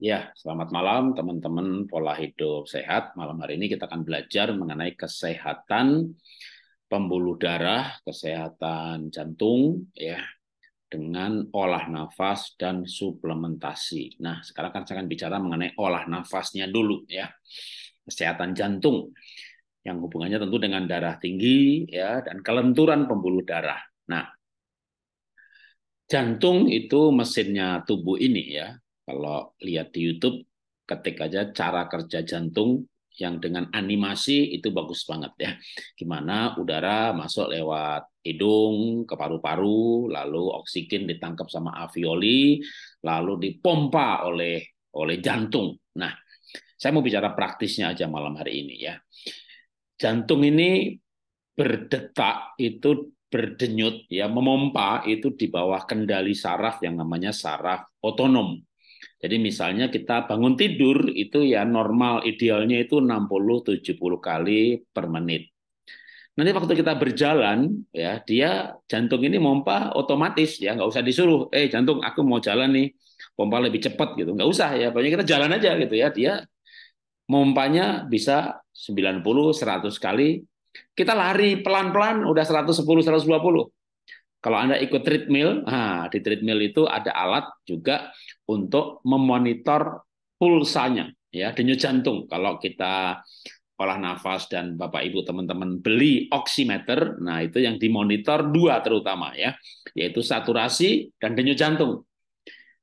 Ya, selamat malam teman-teman pola hidup sehat. Malam hari ini kita akan belajar mengenai kesehatan pembuluh darah, kesehatan jantung ya dengan olah nafas dan suplementasi. Nah, sekarang kan saya akan bicara mengenai olah nafasnya dulu ya. Kesehatan jantung yang hubungannya tentu dengan darah tinggi ya dan kelenturan pembuluh darah. Nah, jantung itu mesinnya tubuh ini ya kalau lihat di YouTube, ketik aja cara kerja jantung yang dengan animasi itu bagus banget ya. Gimana udara masuk lewat hidung ke paru-paru, lalu oksigen ditangkap sama alveoli, lalu dipompa oleh oleh jantung. Nah, saya mau bicara praktisnya aja malam hari ini ya. Jantung ini berdetak itu berdenyut ya memompa itu di bawah kendali saraf yang namanya saraf otonom. Jadi misalnya kita bangun tidur itu ya normal idealnya itu 60-70 kali per menit. Nanti waktu kita berjalan ya dia jantung ini pompa otomatis ya nggak usah disuruh eh jantung aku mau jalan nih pompa lebih cepat gitu nggak usah ya pokoknya kita jalan aja gitu ya dia pompanya bisa 90 100 kali kita lari pelan-pelan udah 110 120 kalau Anda ikut treadmill, nah, di treadmill itu ada alat juga untuk memonitor pulsanya ya denyut jantung kalau kita olah nafas dan Bapak Ibu teman-teman beli oximeter. Nah, itu yang dimonitor dua terutama ya, yaitu saturasi dan denyut jantung.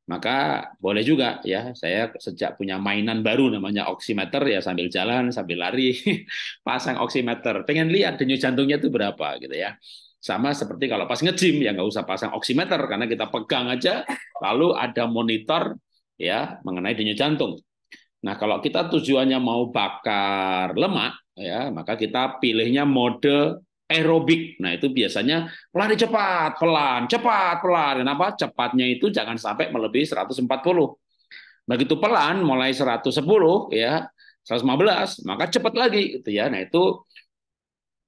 Maka boleh juga ya, saya sejak punya mainan baru namanya oximeter ya sambil jalan, sambil lari pasang oximeter. Pengen lihat denyut jantungnya itu berapa gitu ya. Sama seperti kalau pas nge ya nggak usah pasang oximeter karena kita pegang aja lalu ada monitor ya mengenai denyut jantung. Nah, kalau kita tujuannya mau bakar lemak ya, maka kita pilihnya mode aerobik. Nah, itu biasanya lari cepat, pelan, cepat, pelan. Kenapa? Cepatnya itu jangan sampai melebihi 140. Begitu pelan mulai 110 ya, 115, maka cepat lagi gitu ya. Nah, itu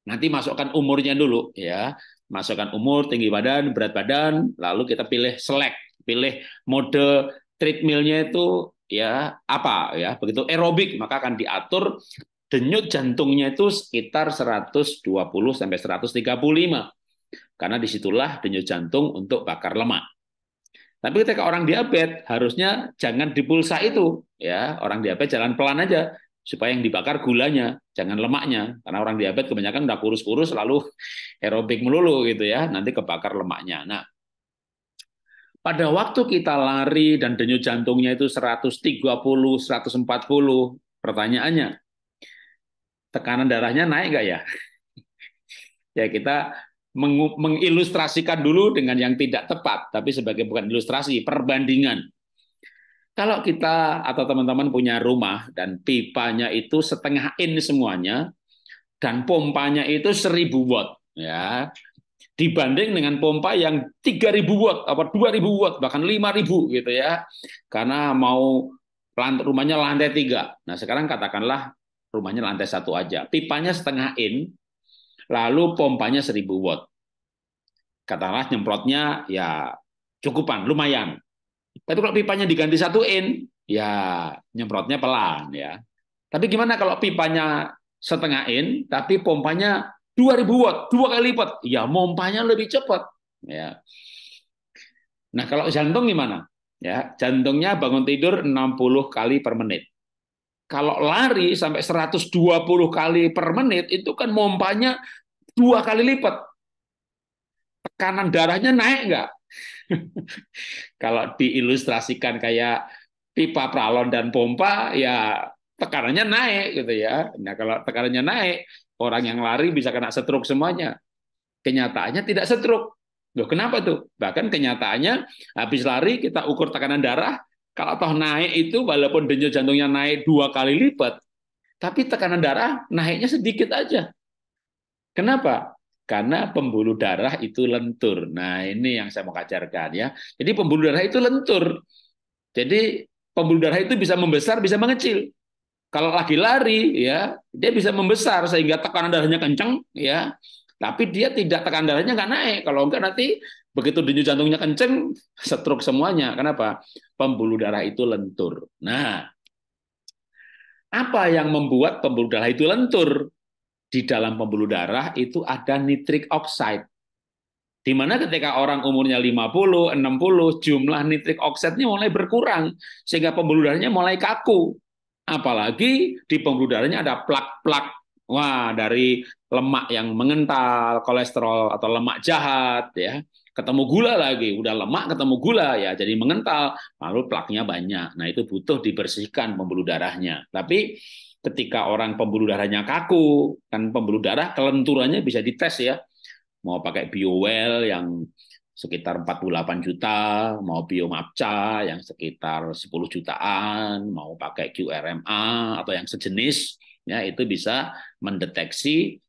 nanti masukkan umurnya dulu ya masukkan umur, tinggi badan, berat badan, lalu kita pilih select, pilih mode treadmillnya itu ya apa ya. Begitu aerobik maka akan diatur denyut jantungnya itu sekitar 120 sampai 135. Karena disitulah denyut jantung untuk bakar lemak. Tapi ketika orang diabetes harusnya jangan dipulsa itu ya. Orang diabetes jalan pelan aja supaya yang dibakar gulanya, jangan lemaknya. Karena orang diabetes kebanyakan udah kurus-kurus lalu aerobik melulu gitu ya, nanti kebakar lemaknya. Nah, pada waktu kita lari dan denyut jantungnya itu 130, 140, pertanyaannya, tekanan darahnya naik nggak ya? ya kita mengilustrasikan dulu dengan yang tidak tepat, tapi sebagai bukan ilustrasi, perbandingan. Kalau kita atau teman-teman punya rumah dan pipanya itu setengah in semuanya dan pompanya itu 1000 watt ya. Dibanding dengan pompa yang 3000 watt apa 2000 watt bahkan 5000 gitu ya. Karena mau rumahnya lantai 3. Nah, sekarang katakanlah rumahnya lantai satu aja. Pipanya setengah in, lalu pompanya 1000 watt. Katakanlah nyemprotnya ya cukupan, lumayan. Tapi kalau pipanya diganti satu in, ya nyemprotnya pelan ya. Tapi gimana kalau pipanya setengah in, tapi pompanya 2000 watt, dua kali lipat. Ya, pompanya lebih cepat. Ya. Nah, kalau jantung gimana? Ya, jantungnya bangun tidur 60 kali per menit. Kalau lari sampai 120 kali per menit, itu kan pompanya dua kali lipat. Tekanan darahnya naik nggak? Kalau diilustrasikan kayak pipa pralon dan pompa, ya tekanannya naik gitu ya. Nah kalau tekanannya naik, orang yang lari bisa kena setruk semuanya. Kenyataannya tidak setruk. Loh kenapa tuh? Bahkan kenyataannya habis lari kita ukur tekanan darah, kalau toh naik itu walaupun denyut jantungnya naik dua kali lipat, tapi tekanan darah naiknya sedikit aja. Kenapa? karena pembuluh darah itu lentur. Nah, ini yang saya mau ajarkan ya. Jadi pembuluh darah itu lentur. Jadi pembuluh darah itu bisa membesar, bisa mengecil. Kalau lagi lari ya, dia bisa membesar sehingga tekanan darahnya kencang ya. Tapi dia tidak tekanan darahnya nggak naik. Kalau enggak nanti begitu denyut jantungnya kenceng, stroke semuanya. Kenapa? Pembuluh darah itu lentur. Nah, apa yang membuat pembuluh darah itu lentur? di dalam pembuluh darah itu ada nitrik oxide. Di mana ketika orang umurnya 50, 60, jumlah nitrik oksidnya mulai berkurang sehingga pembuluh darahnya mulai kaku. Apalagi di pembuluh darahnya ada plak-plak. Wah, dari lemak yang mengental, kolesterol atau lemak jahat ya. Ketemu gula lagi, udah lemak ketemu gula ya, jadi mengental, lalu plaknya banyak. Nah, itu butuh dibersihkan pembuluh darahnya. Tapi ketika orang pembuluh darahnya kaku, kan pembuluh darah kelenturannya bisa dites ya. Mau pakai BioWell yang sekitar 48 juta, mau BioMapca yang sekitar 10 jutaan, mau pakai QRMA atau yang sejenis, ya itu bisa mendeteksi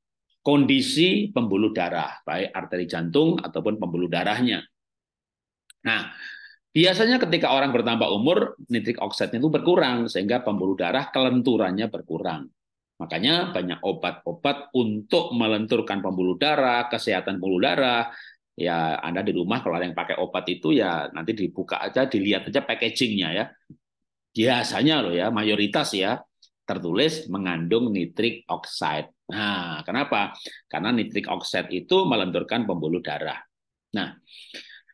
kondisi pembuluh darah, baik arteri jantung ataupun pembuluh darahnya. Nah, Biasanya ketika orang bertambah umur, nitrik oksidnya itu berkurang sehingga pembuluh darah kelenturannya berkurang. Makanya banyak obat-obat untuk melenturkan pembuluh darah, kesehatan pembuluh darah. Ya Anda di rumah kalau ada yang pakai obat itu ya nanti dibuka aja, dilihat aja packagingnya ya. Biasanya loh ya, mayoritas ya tertulis mengandung nitrik oxide. Nah, kenapa? Karena nitrik oxide itu melenturkan pembuluh darah. Nah,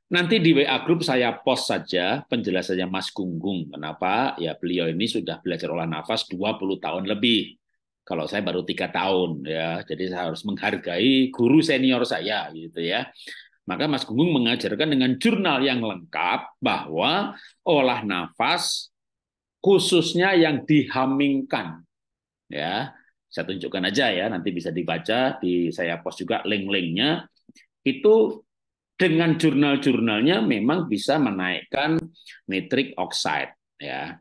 Nanti di WA Group saya post saja penjelasannya Mas Gunggung. Kenapa? Ya beliau ini sudah belajar olah nafas 20 tahun lebih. Kalau saya baru tiga tahun ya, jadi saya harus menghargai guru senior saya gitu ya. Maka Mas Gunggung mengajarkan dengan jurnal yang lengkap bahwa olah nafas khususnya yang dihamingkan ya. Saya tunjukkan aja ya, nanti bisa dibaca di saya post juga link-linknya. Itu dengan jurnal-jurnalnya memang bisa menaikkan nitrik oxide ya.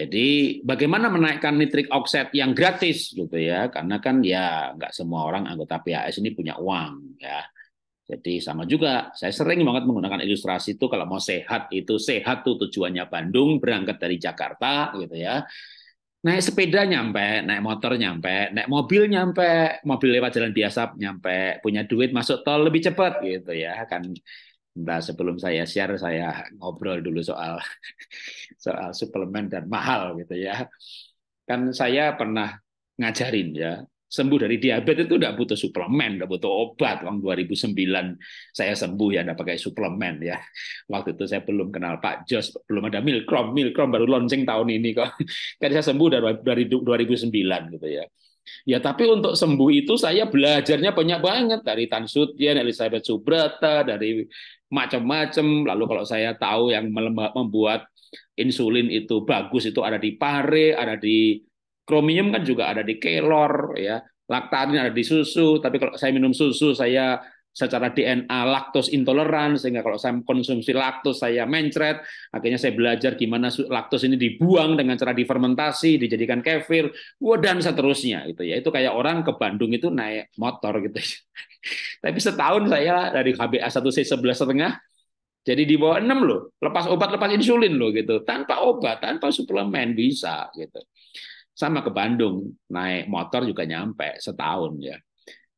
Jadi bagaimana menaikkan nitrik oxide yang gratis gitu ya, karena kan ya nggak semua orang anggota PAS ini punya uang ya. Jadi sama juga, saya sering banget menggunakan ilustrasi itu kalau mau sehat itu sehat tuh tujuannya Bandung, berangkat dari Jakarta gitu ya naik sepeda nyampe, naik motor nyampe, naik mobil nyampe, mobil lewat jalan biasa nyampe, punya duit masuk tol lebih cepat gitu ya kan. entah sebelum saya share saya ngobrol dulu soal soal suplemen dan mahal gitu ya. Kan saya pernah ngajarin ya sembuh dari diabetes itu tidak butuh suplemen, tidak butuh obat. Uang 2009 saya sembuh ya, tidak pakai suplemen ya. Waktu itu saya belum kenal Pak Jos, belum ada Milkrom, Milkrom baru launching tahun ini kok. Kan saya sembuh dari, 2009 gitu ya. Ya tapi untuk sembuh itu saya belajarnya banyak banget dari Tan Sutian, Elizabeth Subrata, dari macam-macam. Lalu kalau saya tahu yang membuat insulin itu bagus itu ada di Pare, ada di Kromium kan juga ada di kelor, ya. Laktarin ada di susu, tapi kalau saya minum susu saya secara DNA laktos intoleran sehingga kalau saya konsumsi laktos saya mencret akhirnya saya belajar gimana laktos ini dibuang dengan cara difermentasi dijadikan kefir dan seterusnya gitu ya itu kayak orang ke Bandung itu naik motor gitu tapi setahun saya dari HbA 1c sebelas setengah jadi di bawah enam loh lepas obat lepas insulin loh gitu tanpa obat tanpa suplemen bisa gitu sama ke Bandung, naik motor juga nyampe setahun ya.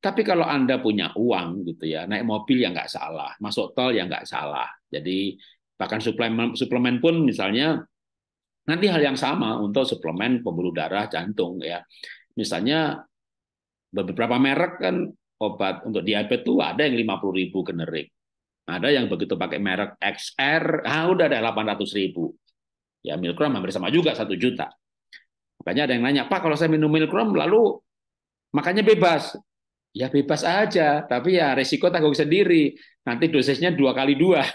Tapi kalau Anda punya uang gitu ya, naik mobil ya nggak salah, masuk tol ya nggak salah. Jadi bahkan suplemen suplemen pun misalnya nanti hal yang sama untuk suplemen pembuluh darah jantung ya. Misalnya beberapa merek kan obat untuk diabetes tuh ada yang puluh ribu generik. Ada yang begitu pakai merek XR, ah udah ada ratus ribu. Ya, Milgram hampir sama juga satu juta. Makanya ada yang nanya, Pak kalau saya minum milkrom lalu makanya bebas. Ya bebas aja, tapi ya resiko tanggung sendiri. Nanti dosisnya dua kali dua.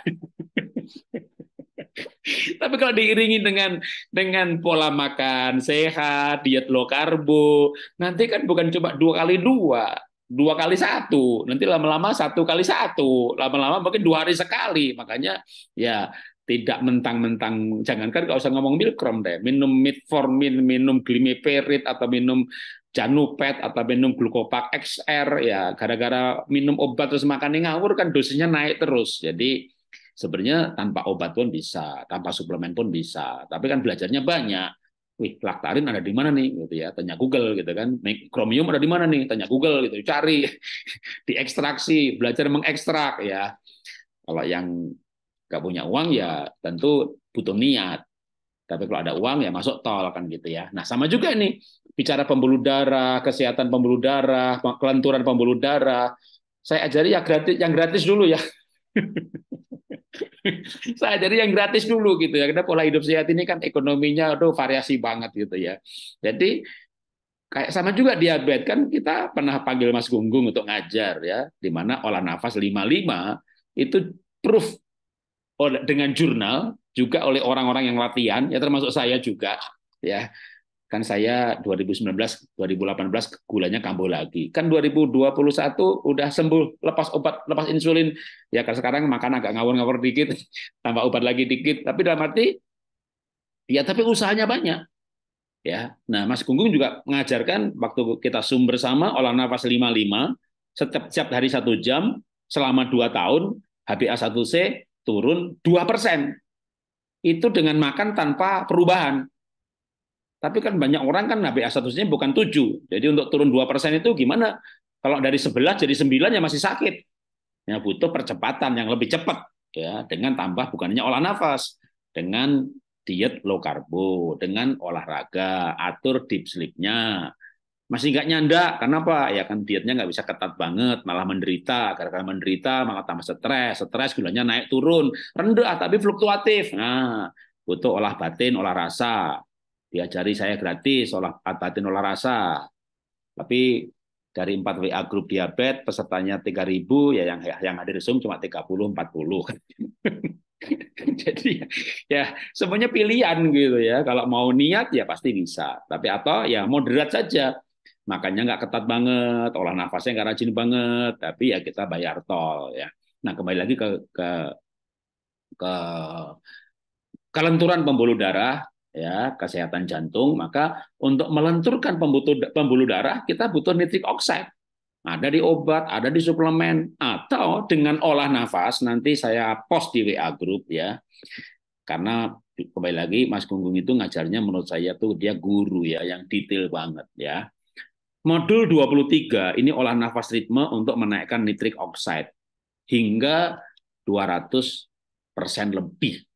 Tapi kalau diiringi dengan dengan pola makan sehat, diet low karbo, nanti kan bukan cuma dua kali dua, dua kali satu, nanti lama-lama satu kali satu, lama-lama mungkin dua hari sekali. Makanya ya tidak mentang-mentang jangankan nggak usah ngomong milkrom deh minum metformin minum glimepirid atau minum janupet atau minum glukopak XR ya gara-gara minum obat terus makan yang ngawur kan dosisnya naik terus jadi sebenarnya tanpa obat pun bisa tanpa suplemen pun bisa tapi kan belajarnya banyak wih laktarin ada di mana nih gitu ya tanya Google gitu kan mikromium ada di mana nih tanya Google gitu cari diekstraksi belajar mengekstrak ya kalau yang nggak punya uang ya tentu butuh niat. Tapi kalau ada uang ya masuk tol kan gitu ya. Nah sama juga ini bicara pembuluh darah, kesehatan pembuluh darah, kelenturan pembuluh darah. Saya ajari ya gratis, yang gratis dulu ya. saya ajari yang gratis dulu gitu ya. Karena pola hidup sehat ini kan ekonominya aduh variasi banget gitu ya. Jadi kayak sama juga diabetes kan kita pernah panggil Mas Gunggung untuk ngajar ya, di mana olah nafas 55 itu proof dengan jurnal juga oleh orang-orang yang latihan ya termasuk saya juga ya kan saya 2019 2018 gulanya kambuh lagi kan 2021 udah sembuh lepas obat lepas insulin ya kan sekarang makan agak ngawur-ngawur dikit tambah obat lagi dikit tapi dalam arti ya tapi usahanya banyak ya nah Mas Gunggung juga mengajarkan waktu kita sum bersama olah nafas 55 setiap, setiap hari satu jam selama dua tahun HbA1c turun 2%. Itu dengan makan tanpa perubahan. Tapi kan banyak orang kan HbA statusnya bukan 7. Jadi untuk turun 2% itu gimana? Kalau dari 11 jadi 9 ya masih sakit. Ya butuh percepatan yang lebih cepat ya dengan tambah bukannya olah nafas, dengan diet low karbo, dengan olahraga, atur deep sleep masih nggak nyanda kenapa ya kan dietnya nggak bisa ketat banget malah menderita karena menderita malah tambah stres stres gulanya naik turun rendah tapi fluktuatif nah butuh olah batin olah rasa diajari saya gratis olah batin olah rasa tapi dari 4 WA grup diabetes pesertanya 3000 ya yang yang hadir Zoom cuma 30 40 Jadi ya semuanya pilihan gitu ya. Kalau mau niat ya pasti bisa. Tapi atau ya moderat saja makannya nggak ketat banget, olah nafasnya nggak rajin banget, tapi ya kita bayar tol ya. Nah kembali lagi ke ke ke kelenturan pembuluh darah ya kesehatan jantung maka untuk melenturkan pembuluh darah kita butuh nitrik oxide ada di obat ada di suplemen atau dengan olah nafas nanti saya post di WA grup ya karena kembali lagi Mas Gunggung itu ngajarnya menurut saya tuh dia guru ya yang detail banget ya Modul 23 ini olah nafas ritme untuk menaikkan nitrik oxide hingga 200% lebih.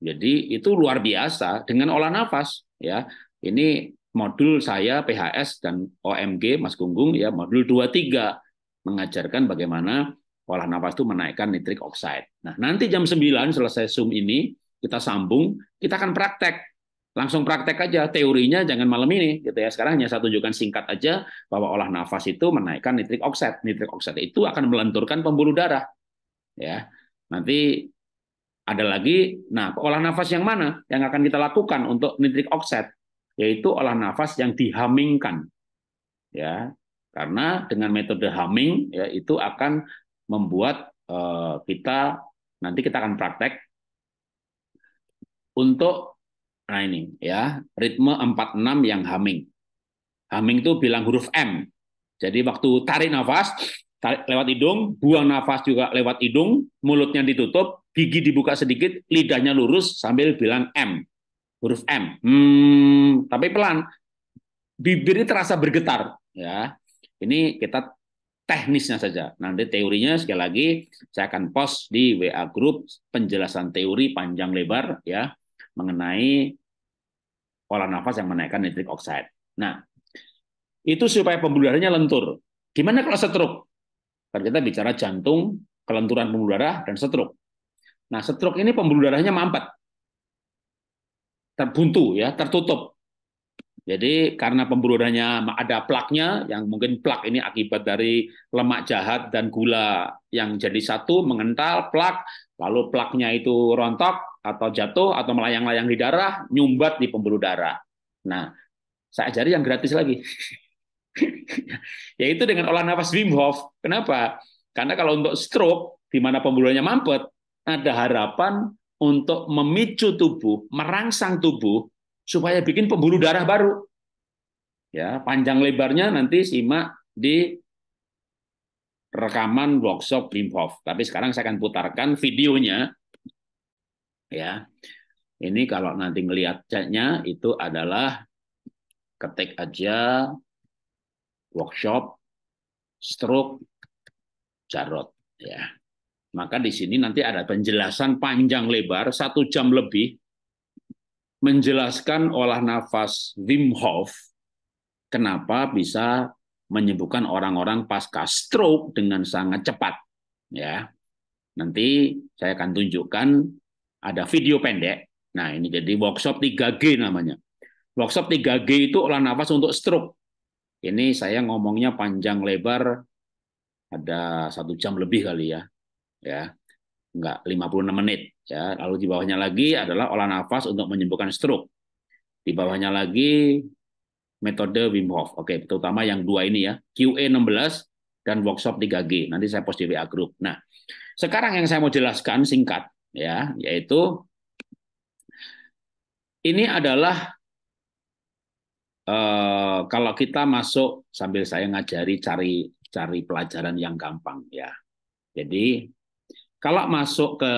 Jadi itu luar biasa dengan olah nafas ya. Ini modul saya PHS dan OMG Mas Gunggung ya modul 23 mengajarkan bagaimana olah nafas itu menaikkan nitrik oxide. Nah, nanti jam 9 selesai Zoom ini kita sambung, kita akan praktek langsung praktek aja teorinya jangan malam ini gitu ya sekarang hanya saya tunjukkan singkat aja bahwa olah nafas itu menaikkan nitrik oksid nitrik oksid itu akan melenturkan pembuluh darah ya nanti ada lagi nah olah nafas yang mana yang akan kita lakukan untuk nitrik oksid yaitu olah nafas yang dihamingkan ya karena dengan metode humming ya itu akan membuat uh, kita nanti kita akan praktek untuk Nah ini ya, ritme 46 yang humming. Humming itu bilang huruf M. Jadi waktu tarik nafas, tarik lewat hidung, buang nafas juga lewat hidung, mulutnya ditutup, gigi dibuka sedikit, lidahnya lurus sambil bilang M. Huruf M. Hmm, tapi pelan. Bibirnya terasa bergetar ya. Ini kita teknisnya saja. Nanti teorinya sekali lagi saya akan post di WA grup penjelasan teori panjang lebar ya mengenai olah nafas yang menaikkan nitrik oxide. Nah, itu supaya pembuluh darahnya lentur. Gimana kalau setruk? Kan kita bicara jantung, kelenturan pembuluh darah, dan setruk. Nah, setruk ini pembuluh darahnya mampet. Terbuntu, ya, tertutup. Jadi karena pembuluh darahnya ada plaknya, yang mungkin plak ini akibat dari lemak jahat dan gula yang jadi satu mengental plak, lalu plaknya itu rontok, atau jatuh atau melayang-layang di darah, nyumbat di pembuluh darah. Nah, saya ajari yang gratis lagi. Yaitu dengan olah nafas Wim Hof. Kenapa? Karena kalau untuk stroke, di mana pembuluhnya mampet, ada harapan untuk memicu tubuh, merangsang tubuh supaya bikin pembuluh darah baru. Ya, panjang lebarnya nanti simak di rekaman workshop Wim Hof. Tapi sekarang saya akan putarkan videonya ya ini kalau nanti chatnya itu adalah ketik aja workshop stroke Jarot ya maka di sini nanti ada penjelasan panjang lebar satu jam lebih menjelaskan olah nafas Wim Hof kenapa bisa menyembuhkan orang-orang pasca stroke dengan sangat cepat ya nanti saya akan tunjukkan ada video pendek. Nah, ini jadi workshop 3G namanya. Workshop 3G itu olah nafas untuk stroke. Ini saya ngomongnya panjang lebar ada satu jam lebih kali ya. Ya. Enggak 56 menit ya. Lalu di bawahnya lagi adalah olah nafas untuk menyembuhkan stroke. Di bawahnya lagi metode Wim Hof. Oke, terutama yang dua ini ya, QA 16 dan workshop 3G. Nanti saya post di WA group. Nah, sekarang yang saya mau jelaskan singkat ya, yaitu ini adalah eh, kalau kita masuk sambil saya ngajari cari cari pelajaran yang gampang ya. Jadi kalau masuk ke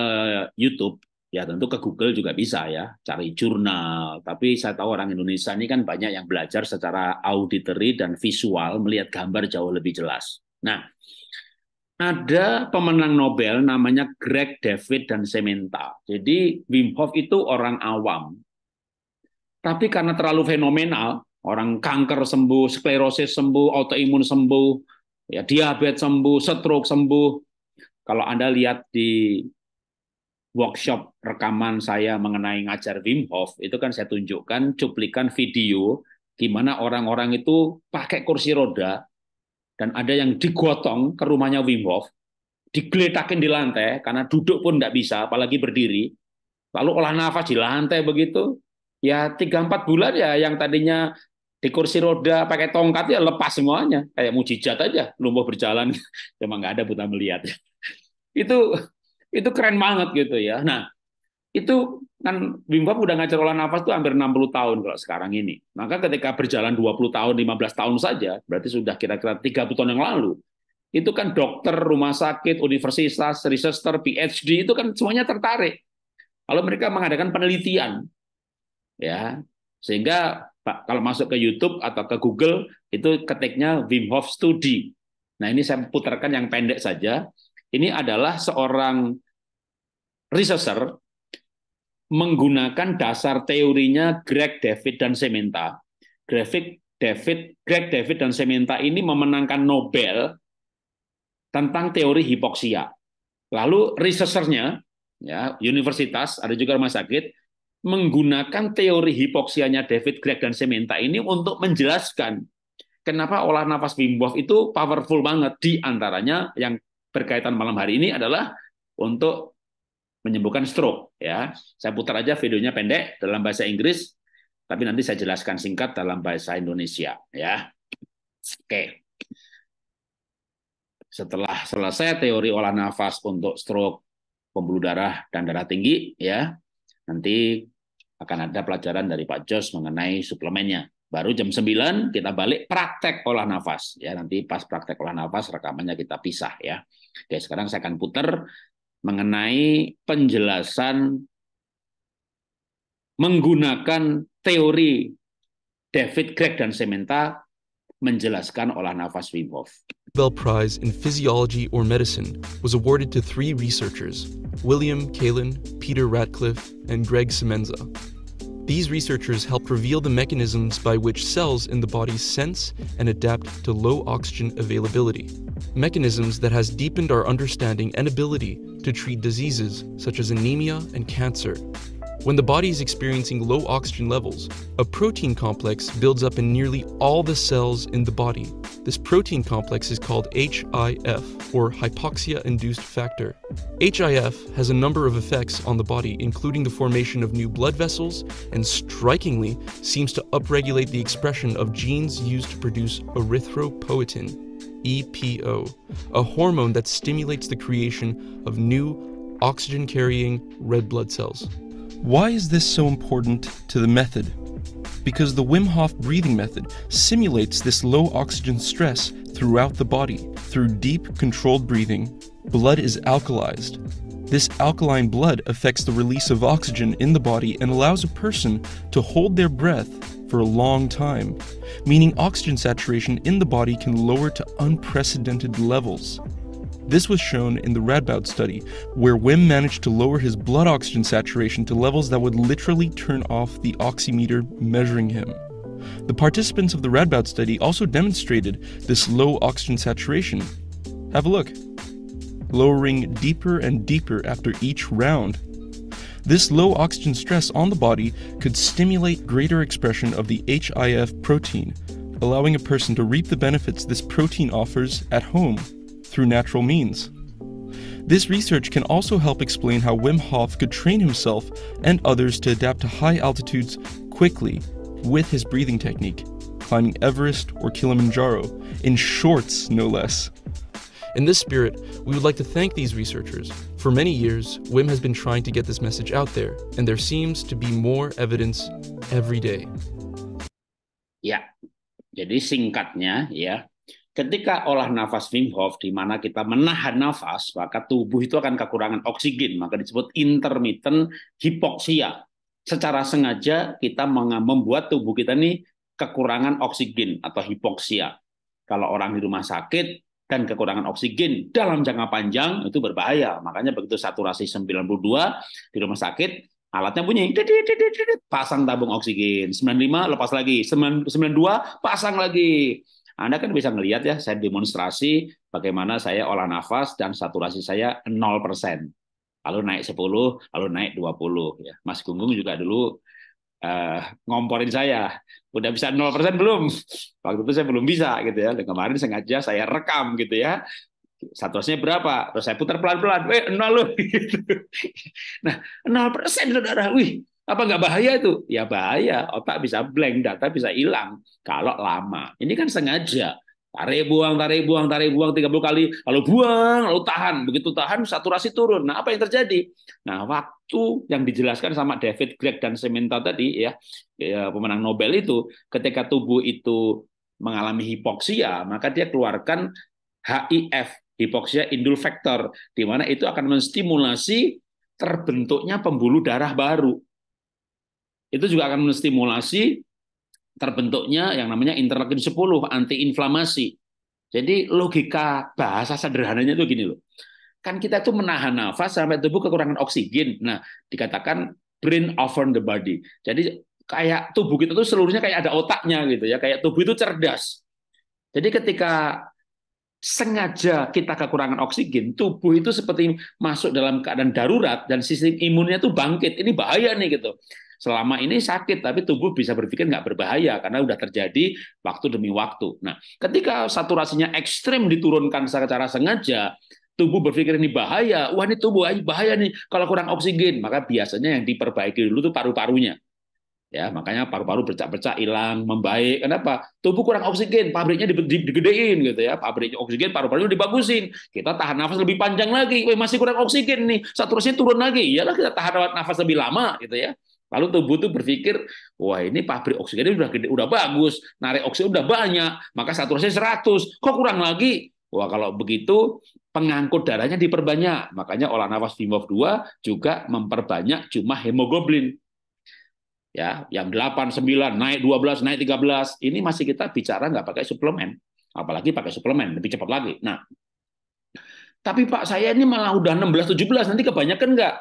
YouTube ya tentu ke Google juga bisa ya cari jurnal tapi saya tahu orang Indonesia ini kan banyak yang belajar secara auditory dan visual melihat gambar jauh lebih jelas nah ada pemenang Nobel namanya Greg David dan Sementa. Jadi Wim Hof itu orang awam. Tapi karena terlalu fenomenal, orang kanker sembuh, sklerosis sembuh, autoimun sembuh, ya diabetes sembuh, stroke sembuh. Kalau Anda lihat di workshop rekaman saya mengenai ngajar Wim Hof, itu kan saya tunjukkan cuplikan video gimana orang-orang itu pakai kursi roda dan ada yang digotong ke rumahnya Wim Hof, digeletakin di lantai karena duduk pun tidak bisa, apalagi berdiri. Lalu olah nafas di lantai begitu, ya tiga empat bulan ya yang tadinya di kursi roda pakai tongkat ya lepas semuanya kayak mujizat aja lumpuh berjalan cuma nggak ada buta melihat itu itu keren banget gitu ya nah itu Kan Wim Hof udah ngajar olah nafas tuh hampir 60 tahun kalau sekarang ini. Maka ketika berjalan 20 tahun, 15 tahun saja, berarti sudah kira-kira 30 tahun yang lalu, itu kan dokter, rumah sakit, universitas, researcher, PhD, itu kan semuanya tertarik. Kalau mereka mengadakan penelitian, ya sehingga kalau masuk ke YouTube atau ke Google, itu ketiknya Wim Hof Study. Nah ini saya putarkan yang pendek saja. Ini adalah seorang researcher menggunakan dasar teorinya Greg David dan Sementa. Greg David, Greg David dan Sementa ini memenangkan Nobel tentang teori hipoksia. Lalu researchernya, ya, universitas, ada juga rumah sakit, menggunakan teori hipoksianya David Greg dan Sementa ini untuk menjelaskan kenapa olah nafas Wim Hof itu powerful banget. Di antaranya yang berkaitan malam hari ini adalah untuk menyembuhkan stroke ya. Saya putar aja videonya pendek dalam bahasa Inggris tapi nanti saya jelaskan singkat dalam bahasa Indonesia ya. Oke. Setelah selesai teori olah nafas untuk stroke, pembuluh darah dan darah tinggi ya, nanti akan ada pelajaran dari Pak Jos mengenai suplemennya. Baru jam 9 kita balik praktek olah nafas ya. Nanti pas praktek olah nafas rekamannya kita pisah ya. Oke, sekarang saya akan putar mengenai penjelasan menggunakan teori David Gregg dan Sementa menjelaskan olah nafas Wim Hof. Nobel Prize in Physiology or Medicine was awarded to three researchers, William Kalin, Peter Ratcliffe, and Greg Semenza. These researchers helped reveal the mechanisms by which cells in the body sense and adapt to low oxygen availability, mechanisms that has deepened our understanding and ability to treat diseases such as anemia and cancer. When the body is experiencing low oxygen levels, a protein complex builds up in nearly all the cells in the body. This protein complex is called HIF, or hypoxia-induced factor. HIF has a number of effects on the body, including the formation of new blood vessels, and strikingly, seems to upregulate the expression of genes used to produce erythropoietin, EPO, a hormone that stimulates the creation of new oxygen carrying red blood cells. Why is this so important to the method? Because the Wim Hof breathing method simulates this low oxygen stress throughout the body. Through deep, controlled breathing, blood is alkalized. This alkaline blood affects the release of oxygen in the body and allows a person to hold their breath for a long time, meaning oxygen saturation in the body can lower to unprecedented levels. This was shown in the Radboud study, where Wim managed to lower his blood oxygen saturation to levels that would literally turn off the oximeter measuring him. The participants of the Radboud study also demonstrated this low oxygen saturation. Have a look. Lowering deeper and deeper after each round this low oxygen stress on the body could stimulate greater expression of the HIF protein, allowing a person to reap the benefits this protein offers at home through natural means. This research can also help explain how Wim Hof could train himself and others to adapt to high altitudes quickly with his breathing technique, climbing Everest or Kilimanjaro, in shorts no less. In this spirit, we would like to thank these researchers For many years, WIM has been trying to get this message out there, and there seems to be more evidence every day. Ya, jadi singkatnya ya, ketika olah nafas Wim Hof di mana kita menahan nafas, maka tubuh itu akan kekurangan oksigen, maka disebut intermittent hipoksia. Secara sengaja kita membuat tubuh kita ini kekurangan oksigen atau hipoksia. Kalau orang di rumah sakit dan kekurangan oksigen dalam jangka panjang itu berbahaya. Makanya begitu saturasi 92 di rumah sakit, alatnya bunyi, pasang tabung oksigen. 95 lepas lagi, 92 pasang lagi. Anda kan bisa ngelihat ya, saya demonstrasi bagaimana saya olah nafas dan saturasi saya 0%. Lalu naik 10, lalu naik 20 ya. Mas Gunggung juga dulu uh, ngomporin saya. Iya. Udah bisa 0% belum? Waktu itu saya belum bisa gitu ya. Dan kemarin sengaja saya rekam gitu ya. Satuannya berapa? Terus saya putar pelan-pelan. Eh, nol loh. Nah, 0% saudara. Wih, apa nggak bahaya itu? Ya bahaya. Otak bisa blank, data bisa hilang kalau lama. Ini kan sengaja Tarik buang, tarik buang, tarik buang 30 kali, lalu buang, lalu tahan. Begitu tahan, saturasi turun. Nah, apa yang terjadi? Nah, waktu yang dijelaskan sama David Gregg dan Seminta tadi ya, ya pemenang Nobel itu, ketika tubuh itu mengalami hipoksia, maka dia keluarkan HIF, hipoksia indul factor, di mana itu akan menstimulasi terbentuknya pembuluh darah baru. Itu juga akan menstimulasi terbentuknya yang namanya interleukin 10 antiinflamasi. Jadi logika bahasa sederhananya itu gini loh. Kan kita itu menahan nafas sampai tubuh kekurangan oksigen. Nah, dikatakan brain over the body. Jadi kayak tubuh kita tuh seluruhnya kayak ada otaknya gitu ya, kayak tubuh itu cerdas. Jadi ketika sengaja kita kekurangan oksigen, tubuh itu seperti masuk dalam keadaan darurat dan sistem imunnya tuh bangkit. Ini bahaya nih gitu. Selama ini sakit, tapi tubuh bisa berpikir nggak berbahaya karena sudah terjadi waktu demi waktu. Nah, ketika saturasinya ekstrim diturunkan secara sengaja, tubuh berpikir ini bahaya, wah ini tubuh ini bahaya nih kalau kurang oksigen, maka biasanya yang diperbaiki dulu tuh paru-parunya. Ya, makanya paru-paru bercak-bercak hilang, membaik. Kenapa? Tubuh kurang oksigen, pabriknya digedein gitu ya. Pabriknya oksigen paru-parunya dibagusin. Kita tahan nafas lebih panjang lagi. Masih kurang oksigen nih. Saturasinya turun lagi. Iyalah kita tahan nafas lebih lama gitu ya. Lalu tubuh itu berpikir, wah ini pabrik oksigen udah gede, udah bagus, narik oksigen udah banyak, maka saturasi 100, kok kurang lagi? Wah kalau begitu pengangkut darahnya diperbanyak. Makanya olah nafas Hof 2 juga memperbanyak cuma hemoglobin. Ya, yang 8, 9, naik 12, naik 13. Ini masih kita bicara nggak pakai suplemen. Apalagi pakai suplemen, lebih cepat lagi. Nah, tapi Pak saya ini malah udah 16, 17, nanti kebanyakan nggak?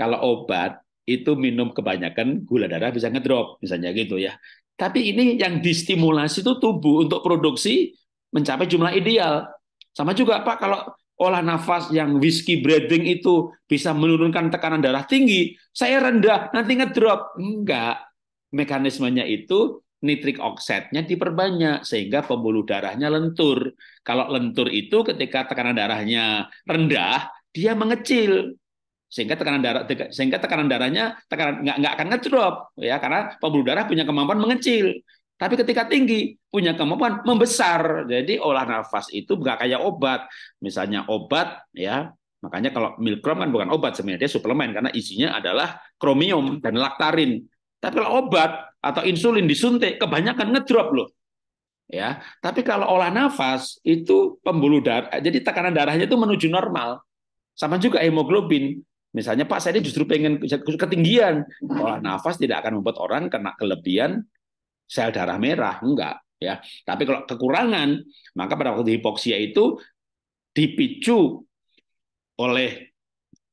Kalau obat itu minum kebanyakan gula darah bisa ngedrop misalnya gitu ya. Tapi ini yang distimulasi itu tubuh untuk produksi mencapai jumlah ideal. Sama juga Pak kalau olah nafas yang whiskey breathing itu bisa menurunkan tekanan darah tinggi, saya rendah nanti ngedrop. Enggak. Mekanismenya itu nitrik oksidnya diperbanyak sehingga pembuluh darahnya lentur. Kalau lentur itu ketika tekanan darahnya rendah, dia mengecil sehingga tekanan darah sehingga tekanan darahnya tekanan nggak nggak akan ngedrop ya karena pembuluh darah punya kemampuan mengecil tapi ketika tinggi punya kemampuan membesar jadi olah nafas itu nggak kayak obat misalnya obat ya makanya kalau milkrom kan bukan obat sebenarnya dia suplemen karena isinya adalah kromium dan laktarin tapi kalau obat atau insulin disuntik kebanyakan ngedrop loh ya tapi kalau olah nafas itu pembuluh darah jadi tekanan darahnya itu menuju normal sama juga hemoglobin Misalnya Pak saya ini justru pengen ketinggian. Olah nafas tidak akan membuat orang kena kelebihan sel darah merah, enggak ya. Tapi kalau kekurangan, maka pada waktu hipoksia itu dipicu oleh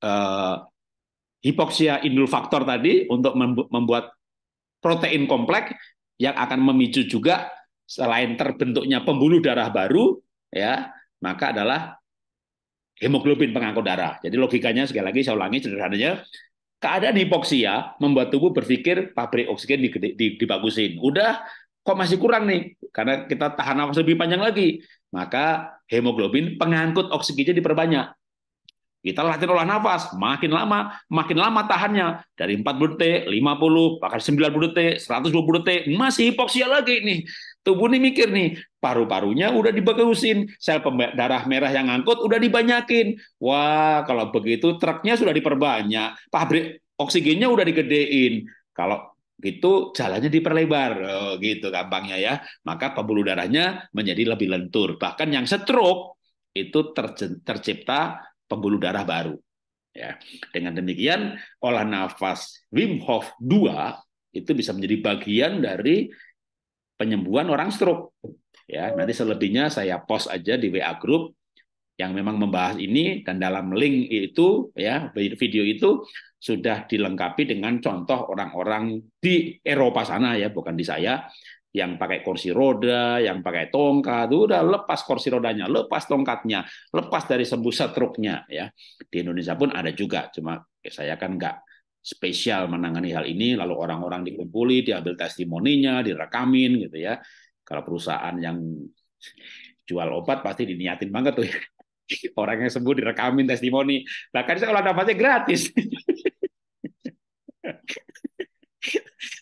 eh, hipoksia indul faktor tadi untuk membuat protein kompleks yang akan memicu juga selain terbentuknya pembuluh darah baru ya, maka adalah hemoglobin pengangkut darah. Jadi logikanya sekali lagi saya ulangi sederhananya keadaan hipoksia membuat tubuh berpikir pabrik oksigen dibagusin. Udah kok masih kurang nih karena kita tahan nafas lebih panjang lagi. Maka hemoglobin pengangkut oksigennya diperbanyak. Kita latihan olah nafas, makin lama, makin lama tahannya. Dari 40 detik, 50, bahkan 90 detik, 120 detik, masih hipoksia lagi nih. Tubuh ini mikir nih, paru-parunya udah dibagusin, sel darah merah yang ngangkut udah dibanyakin. Wah, kalau begitu truknya sudah diperbanyak, pabrik oksigennya udah digedein. Kalau gitu jalannya diperlebar, oh, gitu gampangnya ya. Maka pembuluh darahnya menjadi lebih lentur. Bahkan yang stroke itu tercipta pembuluh darah baru. Ya. Dengan demikian, olah nafas Wim Hof 2 itu bisa menjadi bagian dari penyembuhan orang stroke. Ya, nanti selebihnya saya post aja di WA grup yang memang membahas ini dan dalam link itu ya video itu sudah dilengkapi dengan contoh orang-orang di Eropa sana ya bukan di saya yang pakai kursi roda, yang pakai tongkat, udah lepas kursi rodanya, lepas tongkatnya, lepas dari sembuh truknya, ya. Di Indonesia pun ada juga, cuma saya kan nggak spesial menangani hal ini lalu orang-orang dikumpuli diambil testimoninya direkamin gitu ya kalau perusahaan yang jual obat pasti diniatin banget tuh ya. orang yang sembuh direkamin testimoni bahkan saya kalau dapatnya gratis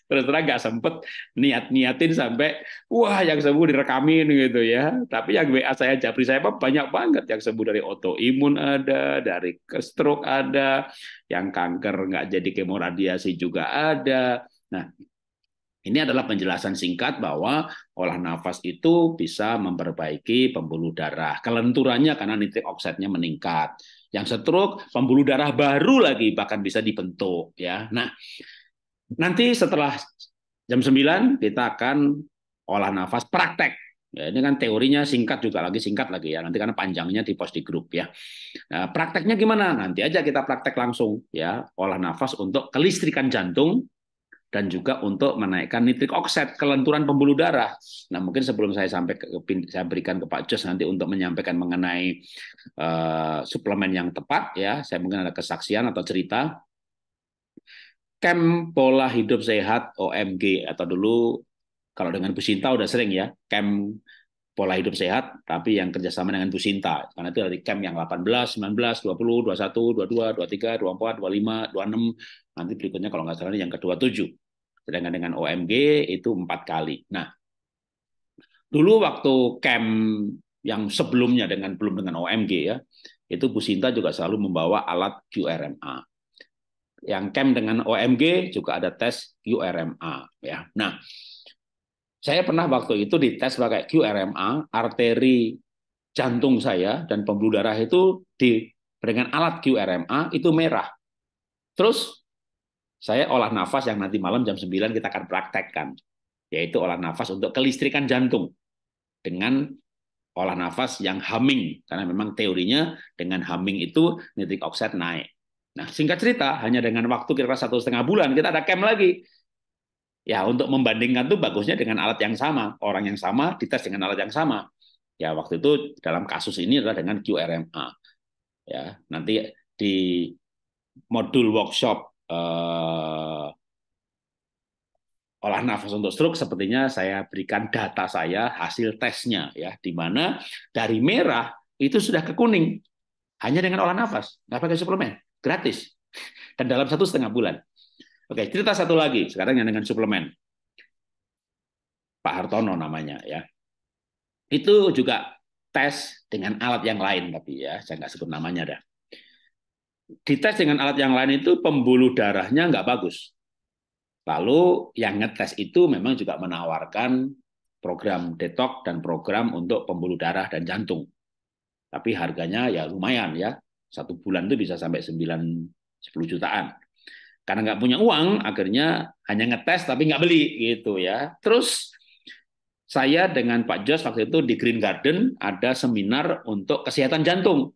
terus terang nggak sempet niat-niatin sampai wah yang sembuh direkamin gitu ya. Tapi yang WA saya Japri saya banyak banget yang sembuh dari autoimun ada, dari stroke ada, yang kanker nggak jadi kemoradiasi juga ada. Nah, ini adalah penjelasan singkat bahwa olah nafas itu bisa memperbaiki pembuluh darah. Kelenturannya karena nitrik oksidnya meningkat. Yang stroke, pembuluh darah baru lagi bahkan bisa dibentuk ya. Nah, Nanti setelah jam 9 kita akan olah nafas praktek. Ya, ini kan teorinya singkat juga lagi singkat lagi ya. Nanti karena panjangnya di post di grup ya. Nah, prakteknya gimana? Nanti aja kita praktek langsung ya. Olah nafas untuk kelistrikan jantung dan juga untuk menaikkan nitrik oksid kelenturan pembuluh darah. Nah, mungkin sebelum saya sampai ke saya berikan ke Pak Jos nanti untuk menyampaikan mengenai uh, suplemen yang tepat ya, saya mungkin ada kesaksian atau cerita Kem Pola Hidup Sehat OMG atau dulu kalau dengan Bu Sinta udah sering ya, kem pola hidup sehat tapi yang kerjasama dengan Bu Sinta. Karena itu dari kem yang 18, 19, 20, 21, 22, 23, 24, 25, 26, nanti berikutnya kalau nggak salah yang ke 27 Sedangkan dengan OMG itu empat kali. Nah, dulu waktu kem yang sebelumnya dengan belum dengan OMG ya, itu Bu Sinta juga selalu membawa alat QRMA yang camp dengan OMG juga ada tes QRMA ya. Nah, saya pernah waktu itu dites pakai QRMA, arteri jantung saya dan pembuluh darah itu di dengan alat QRMA itu merah. Terus saya olah nafas yang nanti malam jam 9 kita akan praktekkan, yaitu olah nafas untuk kelistrikan jantung dengan olah nafas yang humming karena memang teorinya dengan humming itu nitrik oksida naik. Nah, singkat cerita, hanya dengan waktu kira-kira satu setengah bulan kita ada camp lagi. Ya, untuk membandingkan tuh bagusnya dengan alat yang sama, orang yang sama dites dengan alat yang sama. Ya, waktu itu dalam kasus ini adalah dengan QRMA. Ya, nanti di modul workshop eh, olah nafas untuk stroke sepertinya saya berikan data saya hasil tesnya ya di mana dari merah itu sudah ke kuning hanya dengan olah nafas nggak pakai suplemen gratis dan dalam satu setengah bulan. Oke, cerita satu lagi sekarang yang dengan suplemen. Pak Hartono namanya ya. Itu juga tes dengan alat yang lain tapi ya saya nggak sebut namanya dah. Di tes dengan alat yang lain itu pembuluh darahnya nggak bagus. Lalu yang ngetes itu memang juga menawarkan program detox dan program untuk pembuluh darah dan jantung. Tapi harganya ya lumayan ya, satu bulan itu bisa sampai 9 10 jutaan. Karena nggak punya uang, akhirnya hanya ngetes tapi nggak beli gitu ya. Terus saya dengan Pak Jos waktu itu di Green Garden ada seminar untuk kesehatan jantung.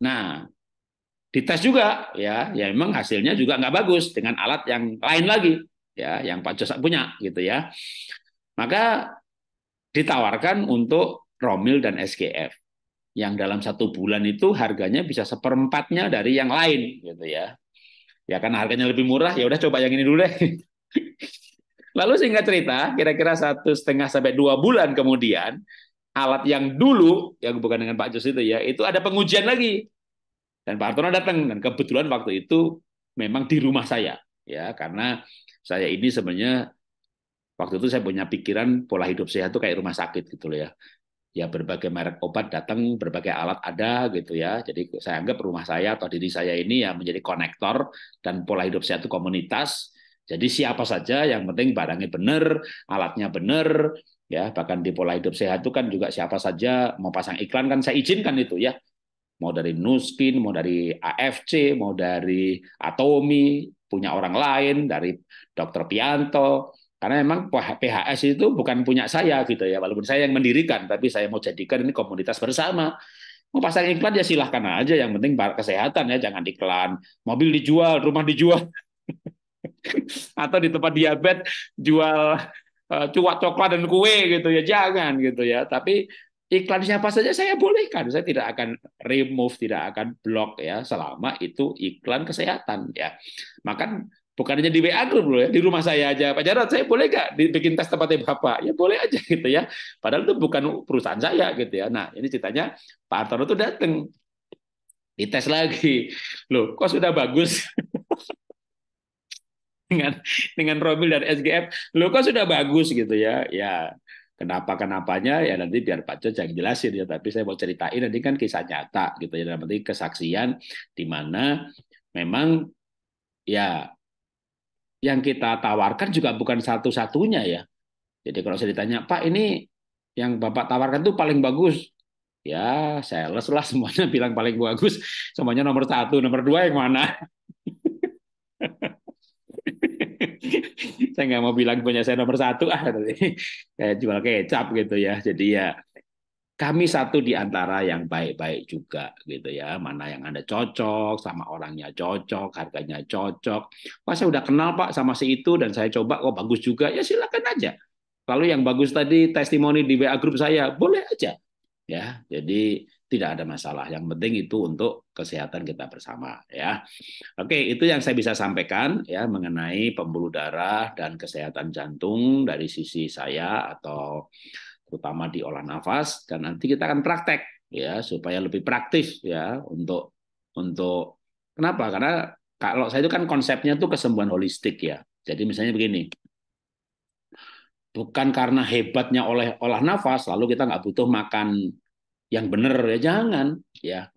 Nah, dites juga ya, ya memang hasilnya juga nggak bagus dengan alat yang lain lagi ya, yang Pak Jos punya gitu ya. Maka ditawarkan untuk Romil dan skf yang dalam satu bulan itu harganya bisa seperempatnya dari yang lain gitu ya ya karena harganya lebih murah ya udah coba yang ini dulu deh lalu singkat cerita kira-kira satu setengah sampai dua bulan kemudian alat yang dulu yang bukan dengan Pak Jos itu ya itu ada pengujian lagi dan Pak Hartono datang dan kebetulan waktu itu memang di rumah saya ya karena saya ini sebenarnya waktu itu saya punya pikiran pola hidup sehat itu kayak rumah sakit gitu loh ya ya berbagai merek obat datang, berbagai alat ada gitu ya. Jadi saya anggap rumah saya atau diri saya ini ya menjadi konektor dan pola hidup saya itu komunitas. Jadi siapa saja yang penting barangnya benar, alatnya benar, ya bahkan di pola hidup sehat itu kan juga siapa saja mau pasang iklan kan saya izinkan itu ya. Mau dari Nuskin, mau dari AFC, mau dari Atomi, punya orang lain, dari Dokter Pianto, karena memang PHS itu bukan punya saya gitu ya, walaupun saya yang mendirikan, tapi saya mau jadikan ini komunitas bersama. Mau pasang iklan ya silahkan aja, yang penting kesehatan ya, jangan iklan. Mobil dijual, rumah dijual. Atau di tempat diabetes jual eh, cuak coklat dan kue gitu ya, jangan gitu ya. Tapi iklan siapa saja saya bolehkan. Saya tidak akan remove, tidak akan block ya selama itu iklan kesehatan ya. Maka Bukan hanya di WA group loh ya, di rumah saya aja. Pak Jarod, saya boleh nggak dibikin tes tempatnya Bapak? Ya boleh aja gitu ya. Padahal itu bukan perusahaan saya gitu ya. Nah, ini ceritanya Pak Hartono tuh datang dites lagi. Loh, kok sudah bagus? dengan dengan Romil dan SGF, lo kok sudah bagus gitu ya. Ya, kenapa kenapanya ya nanti biar Pak Jos yang jelasin ya, tapi saya mau ceritain nanti kan kisah nyata gitu ya, nanti kesaksian di mana memang ya yang kita tawarkan juga bukan satu-satunya ya. Jadi kalau saya ditanya, Pak ini yang Bapak tawarkan tuh paling bagus. Ya, sales lah semuanya bilang paling bagus. Semuanya nomor satu, nomor dua yang mana? saya nggak mau bilang punya saya nomor satu ah saya jual kecap gitu ya jadi ya kami satu di antara yang baik-baik juga gitu ya. Mana yang Anda cocok, sama orangnya cocok, harganya cocok. Wah, saya udah kenal Pak sama si itu dan saya coba oh bagus juga. Ya silakan aja. Lalu yang bagus tadi testimoni di WA grup saya, boleh aja. Ya, jadi tidak ada masalah. Yang penting itu untuk kesehatan kita bersama ya. Oke, itu yang saya bisa sampaikan ya mengenai pembuluh darah dan kesehatan jantung dari sisi saya atau terutama di olah nafas dan nanti kita akan praktek ya supaya lebih praktis ya untuk untuk kenapa karena kalau saya itu kan konsepnya itu kesembuhan holistik ya jadi misalnya begini bukan karena hebatnya oleh olah nafas lalu kita nggak butuh makan yang benar ya jangan ya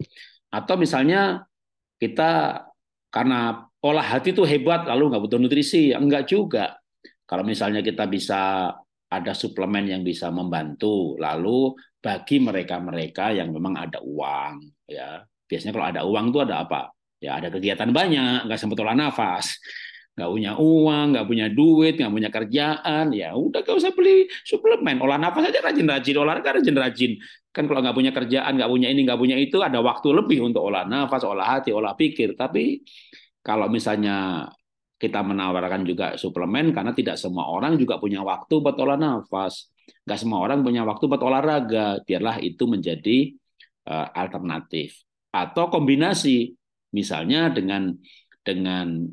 atau misalnya kita karena olah hati itu hebat lalu nggak butuh nutrisi ya, enggak juga kalau misalnya kita bisa ada suplemen yang bisa membantu. Lalu bagi mereka-mereka yang memang ada uang, ya biasanya kalau ada uang itu ada apa? Ya ada kegiatan banyak, nggak sempat olah nafas, nggak punya uang, nggak punya duit, nggak punya kerjaan, ya udah gak usah beli suplemen, olah nafas aja rajin-rajin, olahraga rajin-rajin. Kan kalau nggak punya kerjaan, nggak punya ini, nggak punya itu, ada waktu lebih untuk olah nafas, olah hati, olah pikir. Tapi kalau misalnya kita menawarkan juga suplemen karena tidak semua orang juga punya waktu buat olah nafas. Nggak semua orang punya waktu buat olahraga. Biarlah itu menjadi eh, alternatif atau kombinasi misalnya dengan dengan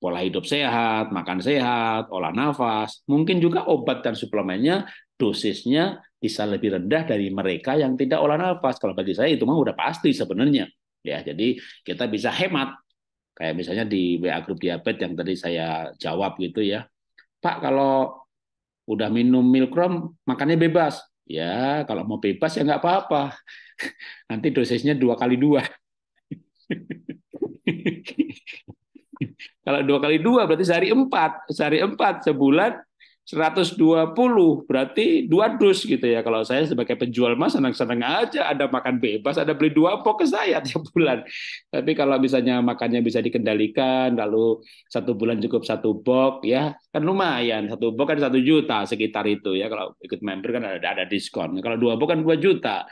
pola hidup sehat, makan sehat, olah nafas, mungkin juga obat dan suplemennya dosisnya bisa lebih rendah dari mereka yang tidak olah nafas. Kalau bagi saya itu mah udah pasti sebenarnya. Ya, jadi kita bisa hemat Kayak misalnya di WA grup diabetes yang tadi saya jawab gitu ya. Pak kalau udah minum milkrom makannya bebas. Ya kalau mau bebas ya nggak apa-apa. Nanti dosisnya dua kali dua. kalau dua kali dua berarti sehari empat, sehari empat sebulan 120 berarti dua dus gitu ya kalau saya sebagai penjual mas senang-senang aja ada makan bebas ada beli dua pok ke saya tiap bulan tapi kalau misalnya makannya bisa dikendalikan lalu satu bulan cukup satu box ya kan lumayan satu box kan satu juta sekitar itu ya kalau ikut member kan ada ada diskon kalau dua box kan dua juta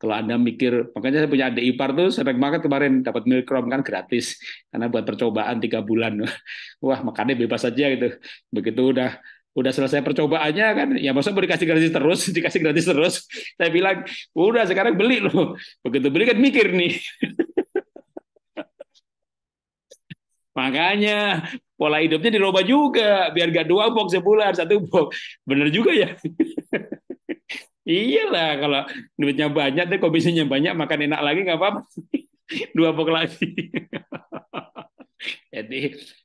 kalau Anda mikir, makanya saya punya adik ipar tuh sering banget kemarin dapat milkrom kan gratis, karena buat percobaan tiga bulan. Wah, makannya bebas aja gitu. Begitu udah udah selesai percobaannya kan ya masa mau dikasih gratis terus dikasih gratis terus saya bilang udah sekarang beli loh begitu beli kan mikir nih makanya pola hidupnya diubah juga biar gak dua box sebulan satu box bener juga ya iyalah kalau duitnya banyak deh komisinya banyak makan enak lagi nggak apa-apa dua box lagi jadi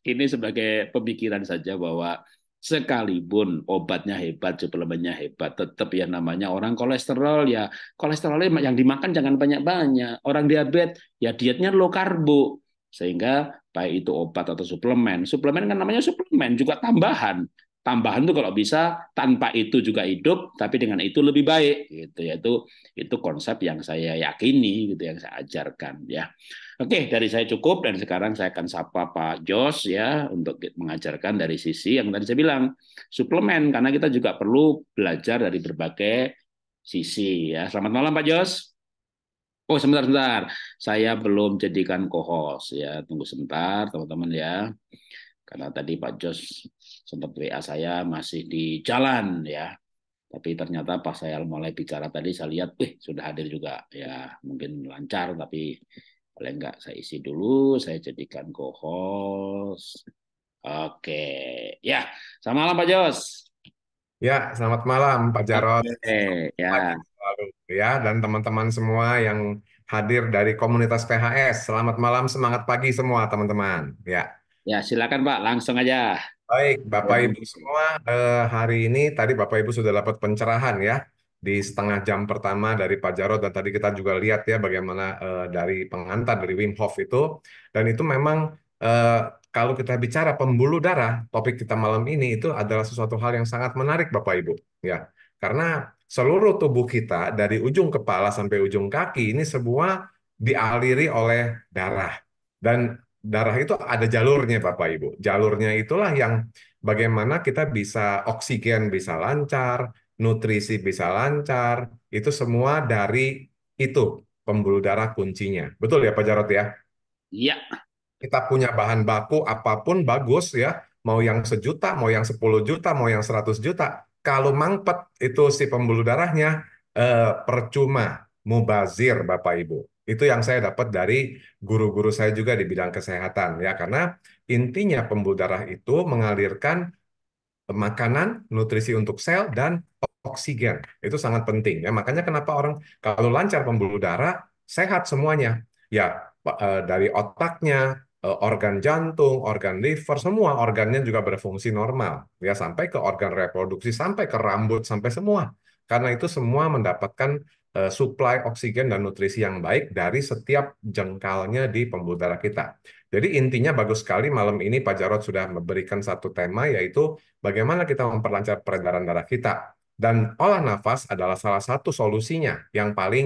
ini sebagai pemikiran saja bahwa sekalipun obatnya hebat, suplemennya hebat, tetap ya namanya orang kolesterol ya kolesterolnya yang dimakan jangan banyak-banyak. Orang diabetes ya dietnya low karbo sehingga baik itu obat atau suplemen. Suplemen kan namanya suplemen juga tambahan. Tambahan tuh kalau bisa tanpa itu juga hidup, tapi dengan itu lebih baik gitu yaitu itu konsep yang saya yakini gitu yang saya ajarkan ya. Oke, dari saya cukup dan sekarang saya akan sapa Pak Jos ya untuk mengajarkan dari sisi yang tadi saya bilang suplemen karena kita juga perlu belajar dari berbagai sisi ya. Selamat malam Pak Jos. Oh sebentar sebentar, saya belum jadikan co-host ya. Tunggu sebentar teman-teman ya. Karena tadi Pak Jos sempat WA saya masih di jalan ya. Tapi ternyata pas saya mulai bicara tadi saya lihat, wih sudah hadir juga ya. Mungkin lancar tapi Paling enggak saya isi dulu, saya jadikan co-host. Oke, ya. Selamat malam Pak Jos. Ya, selamat malam Pak Jarot. Oke, ya. Selalu, ya, dan teman-teman semua yang hadir dari komunitas PHS. Selamat malam, semangat pagi semua teman-teman. Ya. Ya, silakan Pak, langsung aja. Baik, Bapak Ibu semua, eh, hari ini tadi Bapak Ibu sudah dapat pencerahan ya di setengah jam pertama dari Pak Jarod dan tadi kita juga lihat ya bagaimana uh, dari pengantar dari Wim Hof itu dan itu memang uh, kalau kita bicara pembuluh darah topik kita malam ini itu adalah sesuatu hal yang sangat menarik Bapak Ibu ya karena seluruh tubuh kita dari ujung kepala sampai ujung kaki ini semua dialiri oleh darah dan darah itu ada jalurnya Bapak Ibu jalurnya itulah yang bagaimana kita bisa oksigen bisa lancar nutrisi bisa lancar, itu semua dari itu pembuluh darah kuncinya. Betul ya Pak Jarot ya? Iya. Kita punya bahan baku apapun bagus ya, mau yang sejuta, mau yang 10 juta, mau yang 100 juta. Kalau mangpet itu si pembuluh darahnya eh, percuma, mubazir Bapak Ibu. Itu yang saya dapat dari guru-guru saya juga di bidang kesehatan ya karena intinya pembuluh darah itu mengalirkan makanan, nutrisi untuk sel dan oksigen. Itu sangat penting ya. Makanya kenapa orang kalau lancar pembuluh darah sehat semuanya. Ya e, dari otaknya, e, organ jantung, organ liver, semua organnya juga berfungsi normal ya sampai ke organ reproduksi, sampai ke rambut, sampai semua. Karena itu semua mendapatkan e, suplai oksigen dan nutrisi yang baik dari setiap jengkalnya di pembuluh darah kita. Jadi intinya bagus sekali malam ini Pak Jarot sudah memberikan satu tema yaitu bagaimana kita memperlancar peredaran darah kita. Dan olah nafas adalah salah satu solusinya yang paling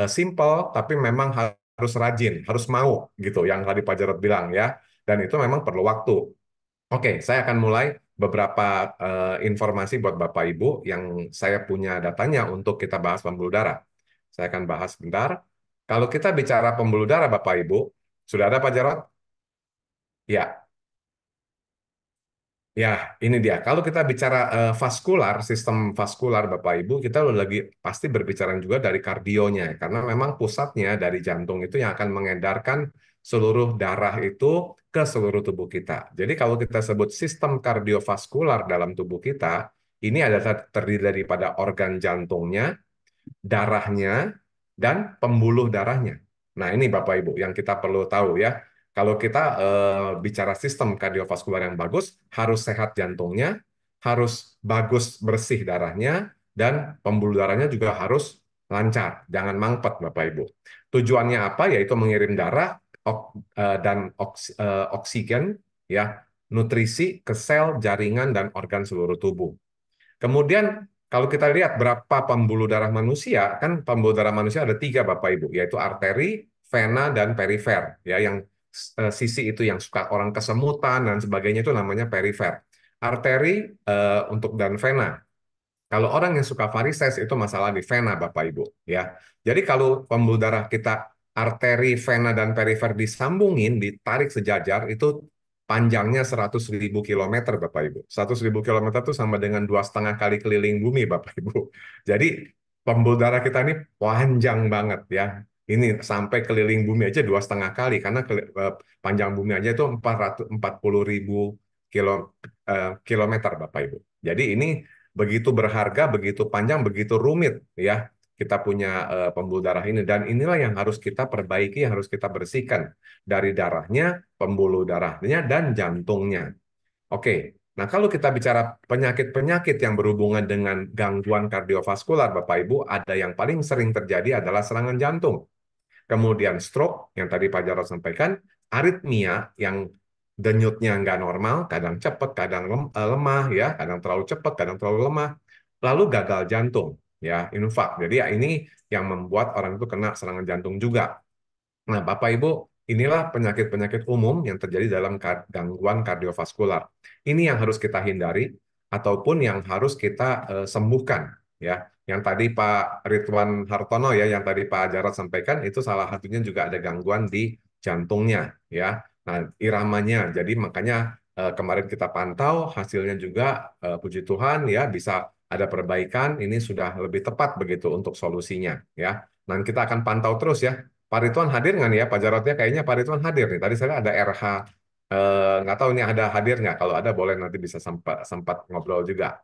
uh, simple, tapi memang harus rajin, harus mau gitu. Yang tadi Pak Jarod bilang ya, dan itu memang perlu waktu. Oke, saya akan mulai beberapa uh, informasi buat Bapak Ibu yang saya punya datanya untuk kita bahas pembuluh darah. Saya akan bahas sebentar. Kalau kita bicara pembuluh darah Bapak Ibu, sudah ada Pak Jarod? Ya, Ya, ini dia. Kalau kita bicara uh, vaskular, sistem vaskular Bapak Ibu, kita lagi pasti berbicara juga dari kardionya karena memang pusatnya dari jantung itu yang akan mengedarkan seluruh darah itu ke seluruh tubuh kita. Jadi kalau kita sebut sistem kardiovaskular dalam tubuh kita, ini adalah terdiri daripada organ jantungnya, darahnya, dan pembuluh darahnya. Nah, ini Bapak Ibu yang kita perlu tahu ya kalau kita uh, bicara sistem kardiovaskular yang bagus, harus sehat jantungnya, harus bagus bersih darahnya, dan pembuluh darahnya juga harus lancar, jangan mangpet Bapak Ibu. Tujuannya apa? Yaitu mengirim darah ok, uh, dan oks, uh, oksigen, ya, nutrisi ke sel, jaringan, dan organ seluruh tubuh. Kemudian kalau kita lihat berapa pembuluh darah manusia, kan pembuluh darah manusia ada tiga Bapak Ibu, yaitu arteri, vena, dan perifer. Ya, yang Eh, sisi itu yang suka orang kesemutan dan sebagainya itu namanya perifer. Arteri uh, untuk dan vena. Kalau orang yang suka varises itu masalah di vena Bapak Ibu ya. Jadi kalau pembuluh darah kita arteri, vena dan perifer disambungin, ditarik sejajar itu panjangnya 100.000 km Bapak Ibu. 100.000 km itu sama dengan dua setengah kali keliling bumi Bapak Ibu. Jadi pembuluh darah kita ini panjang banget ya ini sampai keliling bumi aja dua setengah kali karena eh, panjang bumi aja itu empat 440 ribu kilo, uh, kilometer Bapak Ibu. Jadi ini begitu berharga, begitu panjang, begitu rumit ya kita punya uh, pembuluh darah ini dan inilah yang harus kita perbaiki, yang harus kita bersihkan dari darahnya, pembuluh darahnya dan jantungnya. Oke. Nah, kalau kita bicara penyakit-penyakit yang berhubungan dengan gangguan kardiovaskular Bapak Ibu, ada yang paling sering terjadi adalah serangan jantung kemudian stroke yang tadi Pak Jarod sampaikan, aritmia yang denyutnya nggak normal, kadang cepat, kadang eh, lemah, ya, kadang terlalu cepat, kadang terlalu lemah, lalu gagal jantung, ya, infak. Jadi ya ini yang membuat orang itu kena serangan jantung juga. Nah, Bapak Ibu, inilah penyakit-penyakit umum yang terjadi dalam gangguan kardiovaskular. Ini yang harus kita hindari ataupun yang harus kita uh, sembuhkan, ya yang tadi Pak Ridwan Hartono ya, yang tadi Pak Jarot sampaikan itu salah satunya juga ada gangguan di jantungnya ya. Nah, iramanya. Jadi makanya eh, kemarin kita pantau hasilnya juga eh, puji Tuhan ya bisa ada perbaikan, ini sudah lebih tepat begitu untuk solusinya ya. Nah kita akan pantau terus ya. Pak Ridwan hadir nggak nih ya? Pak Jarotnya kayaknya Pak Ridwan hadir nih. Tadi saya ada RH eh, nggak tahu ini ada hadir nggak. Kalau ada boleh nanti bisa sempat sempat ngobrol juga.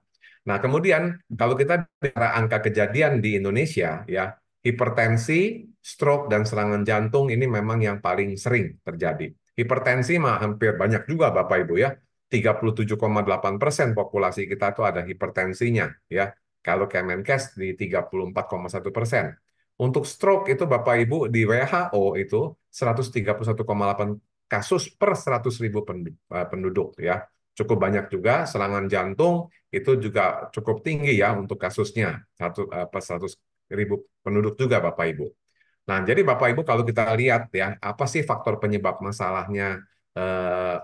Nah, kemudian kalau kita bicara angka kejadian di Indonesia, ya hipertensi, stroke, dan serangan jantung ini memang yang paling sering terjadi. Hipertensi mah hampir banyak juga Bapak Ibu ya. 37,8 persen populasi kita itu ada hipertensinya ya. Kalau Kemenkes di 34,1 persen. Untuk stroke itu Bapak Ibu di WHO itu 131,8 kasus per 100 ribu eh, penduduk ya cukup banyak juga serangan jantung itu juga cukup tinggi ya untuk kasusnya satu eh, apa seratus ribu penduduk juga bapak ibu. Nah jadi bapak ibu kalau kita lihat ya apa sih faktor penyebab masalahnya eh,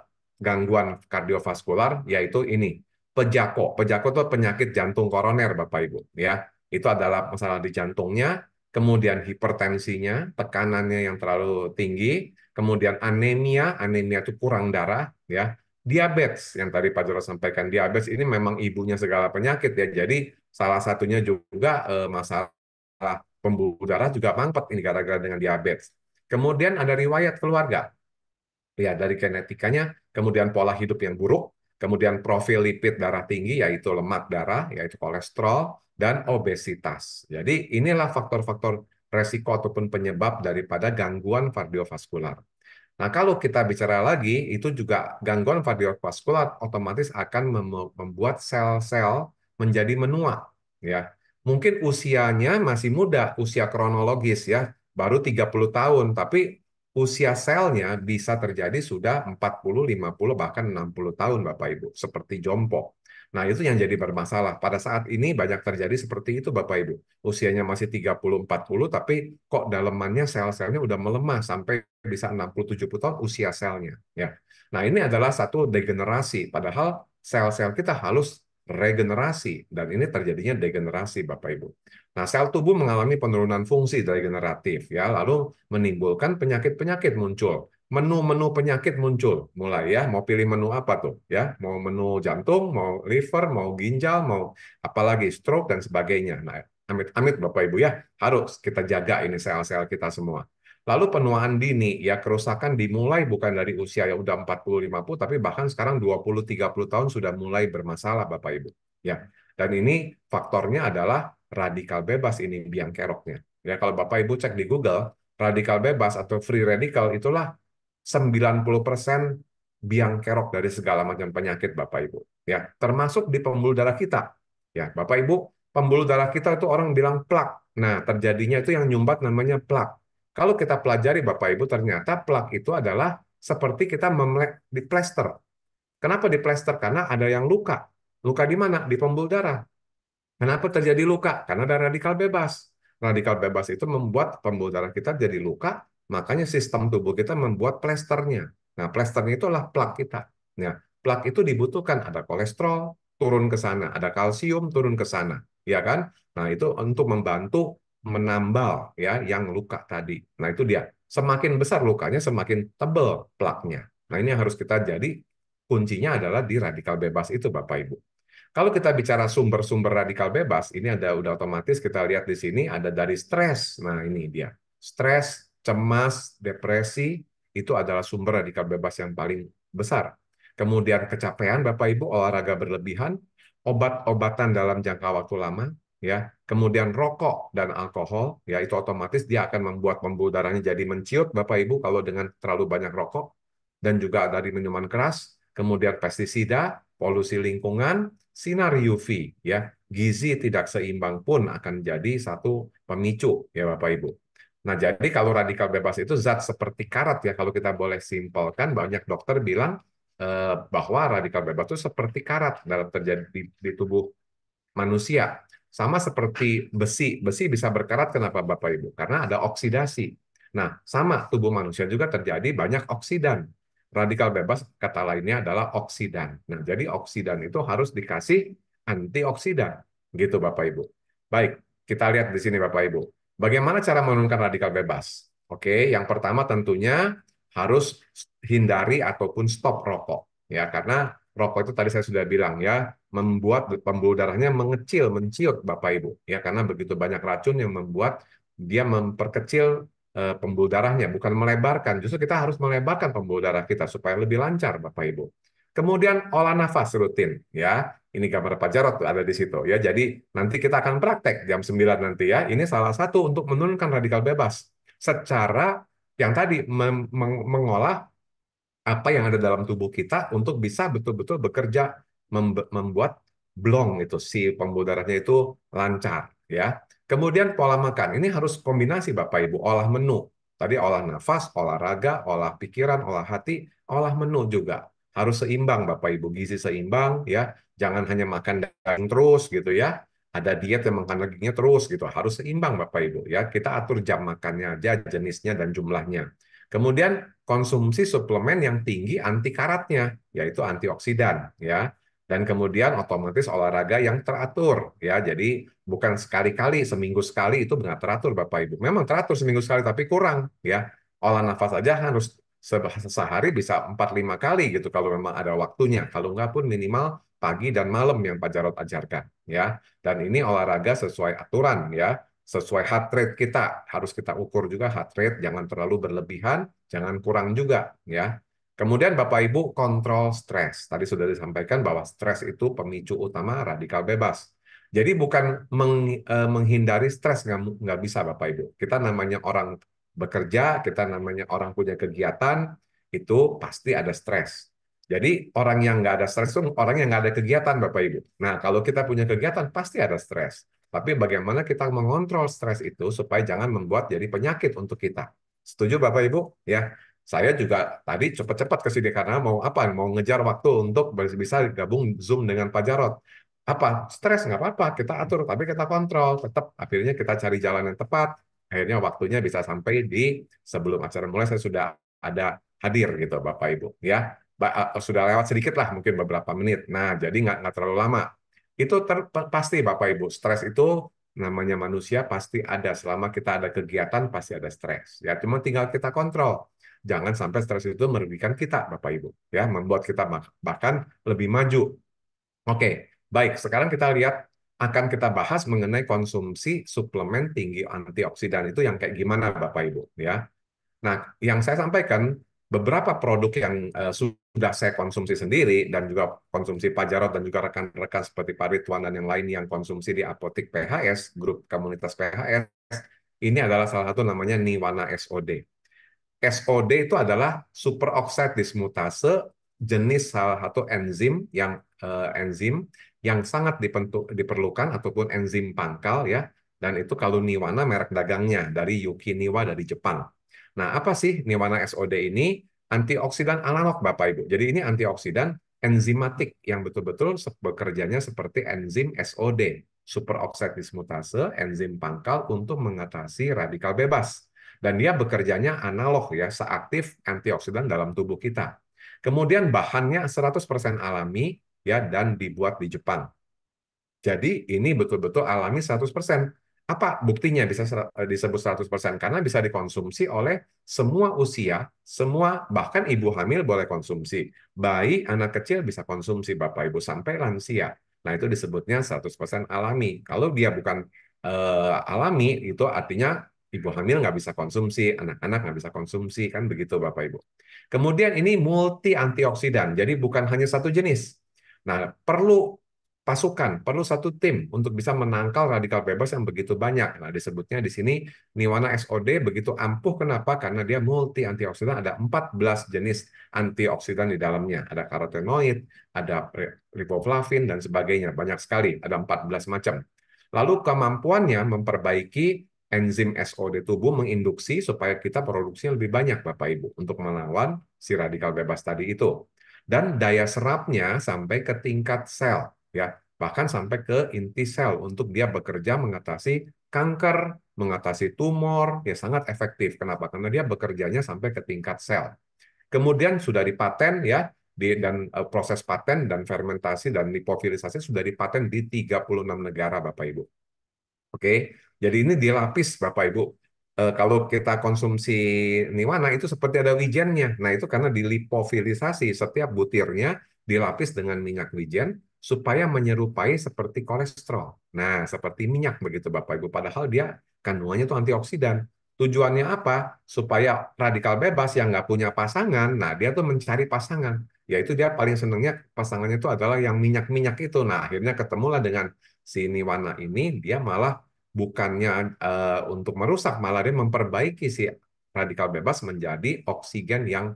gangguan kardiovaskular yaitu ini pejako pejako itu penyakit jantung koroner bapak ibu ya itu adalah masalah di jantungnya kemudian hipertensinya tekanannya yang terlalu tinggi kemudian anemia anemia itu kurang darah ya diabetes yang tadi Pak Jero sampaikan. Diabetes ini memang ibunya segala penyakit ya. Jadi salah satunya juga eh, masalah pembuluh darah juga mampet ini gara-gara dengan diabetes. Kemudian ada riwayat keluarga. Ya, dari genetikanya, kemudian pola hidup yang buruk, kemudian profil lipid darah tinggi yaitu lemak darah, yaitu kolesterol dan obesitas. Jadi inilah faktor-faktor resiko ataupun penyebab daripada gangguan kardiovaskular. Nah, kalau kita bicara lagi, itu juga gangguan kardiovaskular otomatis akan membuat sel-sel menjadi menua, ya. Mungkin usianya masih muda, usia kronologis ya, baru 30 tahun, tapi usia selnya bisa terjadi sudah 40, 50 bahkan 60 tahun Bapak Ibu, seperti jompo. Nah, itu yang jadi bermasalah. Pada saat ini banyak terjadi seperti itu Bapak Ibu. Usianya masih 30 40 tapi kok dalemannya sel-selnya udah melemah sampai bisa 60 70 tahun usia selnya, ya. Nah, ini adalah satu degenerasi padahal sel-sel kita halus regenerasi dan ini terjadinya degenerasi Bapak Ibu. Nah, sel tubuh mengalami penurunan fungsi degeneratif ya, lalu menimbulkan penyakit-penyakit muncul menu-menu penyakit muncul mulai ya mau pilih menu apa tuh ya mau menu jantung mau liver mau ginjal mau apalagi stroke dan sebagainya nah amit-amit bapak ibu ya harus kita jaga ini sel-sel kita semua lalu penuaan dini ya kerusakan dimulai bukan dari usia yang udah 40 50 tapi bahkan sekarang 20 30 tahun sudah mulai bermasalah bapak ibu ya dan ini faktornya adalah radikal bebas ini biang keroknya ya kalau bapak ibu cek di Google radikal bebas atau free radikal itulah 90% biang kerok dari segala macam penyakit Bapak Ibu. Ya, termasuk di pembuluh darah kita. Ya, Bapak Ibu, pembuluh darah kita itu orang bilang plak. Nah, terjadinya itu yang nyumbat namanya plak. Kalau kita pelajari Bapak Ibu ternyata plak itu adalah seperti kita memlek di plester. Kenapa di plester? Karena ada yang luka. Luka di mana? Di pembuluh darah. Kenapa terjadi luka? Karena ada radikal bebas. Radikal bebas itu membuat pembuluh darah kita jadi luka Makanya sistem tubuh kita membuat plesternya. Nah, plesternya itulah plak kita. Nah, plak itu dibutuhkan. Ada kolesterol, turun ke sana. Ada kalsium, turun ke sana. Ya kan? Nah, itu untuk membantu menambal ya yang luka tadi. Nah, itu dia. Semakin besar lukanya, semakin tebal plaknya. Nah, ini yang harus kita jadi kuncinya adalah di radikal bebas itu, Bapak Ibu. Kalau kita bicara sumber-sumber radikal bebas, ini ada udah otomatis kita lihat di sini ada dari stres. Nah, ini dia. Stres, cemas, depresi, itu adalah sumber radikal bebas yang paling besar. Kemudian kecapean, Bapak Ibu, olahraga berlebihan, obat-obatan dalam jangka waktu lama, ya kemudian rokok dan alkohol ya itu otomatis dia akan membuat pembuluh darahnya jadi menciut bapak ibu kalau dengan terlalu banyak rokok dan juga dari minuman keras kemudian pestisida polusi lingkungan sinar UV ya gizi tidak seimbang pun akan jadi satu pemicu ya bapak ibu Nah, jadi kalau radikal bebas itu zat seperti karat ya, kalau kita boleh simpelkan, banyak dokter bilang eh, bahwa radikal bebas itu seperti karat dalam terjadi di, di tubuh manusia. Sama seperti besi, besi bisa berkarat kenapa Bapak Ibu? Karena ada oksidasi. Nah, sama tubuh manusia juga terjadi banyak oksidan. Radikal bebas kata lainnya adalah oksidan. Nah, jadi oksidan itu harus dikasih antioksidan, gitu Bapak Ibu. Baik, kita lihat di sini Bapak Ibu Bagaimana cara menurunkan radikal bebas? Oke, yang pertama tentunya harus hindari ataupun stop rokok ya karena rokok itu tadi saya sudah bilang ya membuat pembuluh darahnya mengecil menciut Bapak Ibu ya karena begitu banyak racun yang membuat dia memperkecil uh, pembuluh darahnya bukan melebarkan justru kita harus melebarkan pembuluh darah kita supaya lebih lancar Bapak Ibu Kemudian olah nafas rutin ya. Ini gambar Pak Jarot tuh ada di situ ya. Jadi nanti kita akan praktek jam 9 nanti ya. Ini salah satu untuk menurunkan radikal bebas secara yang tadi meng mengolah apa yang ada dalam tubuh kita untuk bisa betul-betul bekerja membuat blong itu si pembuluh darahnya itu lancar ya. Kemudian pola makan. Ini harus kombinasi Bapak Ibu, olah menu. Tadi olah nafas, olahraga, olah pikiran, olah hati, olah menu juga harus seimbang Bapak Ibu, gizi seimbang ya. Jangan hanya makan daging terus gitu ya. Ada diet yang makan dagingnya terus gitu. Harus seimbang Bapak Ibu ya. Kita atur jam makannya aja, jenisnya dan jumlahnya. Kemudian konsumsi suplemen yang tinggi anti karatnya, yaitu antioksidan ya. Dan kemudian otomatis olahraga yang teratur ya. Jadi bukan sekali-kali, seminggu sekali itu nggak teratur Bapak Ibu. Memang teratur seminggu sekali tapi kurang ya. Olah nafas aja harus sehari bisa 4-5 kali gitu kalau memang ada waktunya. Kalau nggak pun minimal pagi dan malam yang Pak jarod ajarkan ya. Dan ini olahraga sesuai aturan ya, sesuai heart rate kita. Harus kita ukur juga heart rate, jangan terlalu berlebihan, jangan kurang juga ya. Kemudian Bapak Ibu kontrol stres. Tadi sudah disampaikan bahwa stres itu pemicu utama radikal bebas. Jadi bukan eh, menghindari stres nggak nggak bisa Bapak Ibu. Kita namanya orang bekerja, kita namanya orang punya kegiatan, itu pasti ada stres. Jadi orang yang nggak ada stres itu orang yang nggak ada kegiatan, Bapak Ibu. Nah, kalau kita punya kegiatan, pasti ada stres. Tapi bagaimana kita mengontrol stres itu supaya jangan membuat jadi penyakit untuk kita. Setuju Bapak Ibu? Ya, saya juga tadi cepat-cepat ke sini karena mau apa? Mau ngejar waktu untuk bisa gabung Zoom dengan Pak Jarot. Apa? Stres nggak apa-apa, kita atur, tapi kita kontrol. Tetap akhirnya kita cari jalan yang tepat, akhirnya waktunya bisa sampai di sebelum acara mulai saya sudah ada hadir gitu Bapak Ibu ya ba eh, eh, sudah lewat sedikit lah mungkin beberapa menit nah jadi nggak nggak terlalu lama itu ter pasti Bapak Ibu stres itu namanya manusia pasti ada selama kita ada kegiatan pasti ada stres ya cuma tinggal kita kontrol jangan sampai stres itu merugikan kita Bapak Ibu ya membuat kita bahkan lebih maju oke baik sekarang kita lihat akan kita bahas mengenai konsumsi suplemen tinggi antioksidan itu yang kayak gimana Bapak Ibu ya. Nah, yang saya sampaikan beberapa produk yang uh, sudah saya konsumsi sendiri dan juga konsumsi Pak Jarot dan juga rekan-rekan seperti Pak Ridwan dan yang lain yang konsumsi di apotek PHS, grup komunitas PHS, ini adalah salah satu namanya Niwana SOD. SOD itu adalah superoxide dismutase jenis salah satu enzim yang uh, enzim yang sangat diperlukan ataupun enzim pangkal ya. Dan itu kalau Niwana merek dagangnya dari Yuki Niwa dari Jepang. Nah, apa sih Niwana SOD ini? Antioksidan analog Bapak Ibu. Jadi ini antioksidan enzimatik yang betul-betul bekerjanya seperti enzim SOD, superoxide dismutase, enzim pangkal untuk mengatasi radikal bebas. Dan dia bekerjanya analog ya, seaktif antioksidan dalam tubuh kita. Kemudian bahannya 100% alami, ya dan dibuat di Jepang. Jadi ini betul-betul alami 100%. Apa buktinya bisa eh, disebut 100%? Karena bisa dikonsumsi oleh semua usia, semua bahkan ibu hamil boleh konsumsi. Bayi, anak kecil bisa konsumsi Bapak Ibu sampai lansia. Nah, itu disebutnya 100% alami. Kalau dia bukan uh, alami, itu artinya ibu hamil nggak bisa konsumsi, anak-anak nggak bisa konsumsi, kan begitu Bapak Ibu. Kemudian ini multi antioksidan, jadi bukan hanya satu jenis Nah, perlu pasukan, perlu satu tim untuk bisa menangkal radikal bebas yang begitu banyak. Nah, disebutnya di sini Niwana SOD begitu ampuh kenapa? Karena dia multi antioksidan, ada 14 jenis antioksidan di dalamnya. Ada karotenoid, ada riboflavin dan sebagainya, banyak sekali, ada 14 macam. Lalu kemampuannya memperbaiki enzim SOD tubuh menginduksi supaya kita produksinya lebih banyak Bapak Ibu untuk melawan si radikal bebas tadi itu dan daya serapnya sampai ke tingkat sel ya bahkan sampai ke inti sel untuk dia bekerja mengatasi kanker, mengatasi tumor, ya sangat efektif. Kenapa? Karena dia bekerjanya sampai ke tingkat sel. Kemudian sudah dipaten ya, di, dan uh, proses paten dan fermentasi dan lipofilisasi sudah dipaten di 36 negara Bapak Ibu. Oke. Jadi ini dilapis Bapak Ibu. Eh, kalau kita konsumsi niwana itu seperti ada wijennya. Nah, itu karena dilipofilisasi setiap butirnya dilapis dengan minyak wijen supaya menyerupai seperti kolesterol. Nah, seperti minyak begitu Bapak Ibu. Padahal dia kandungannya itu antioksidan. Tujuannya apa? Supaya radikal bebas yang nggak punya pasangan, nah dia tuh mencari pasangan. Yaitu dia paling senangnya pasangannya itu adalah yang minyak-minyak itu. Nah, akhirnya ketemulah dengan si Niwana ini, dia malah bukannya uh, untuk merusak, malah dia memperbaiki si radikal bebas menjadi oksigen yang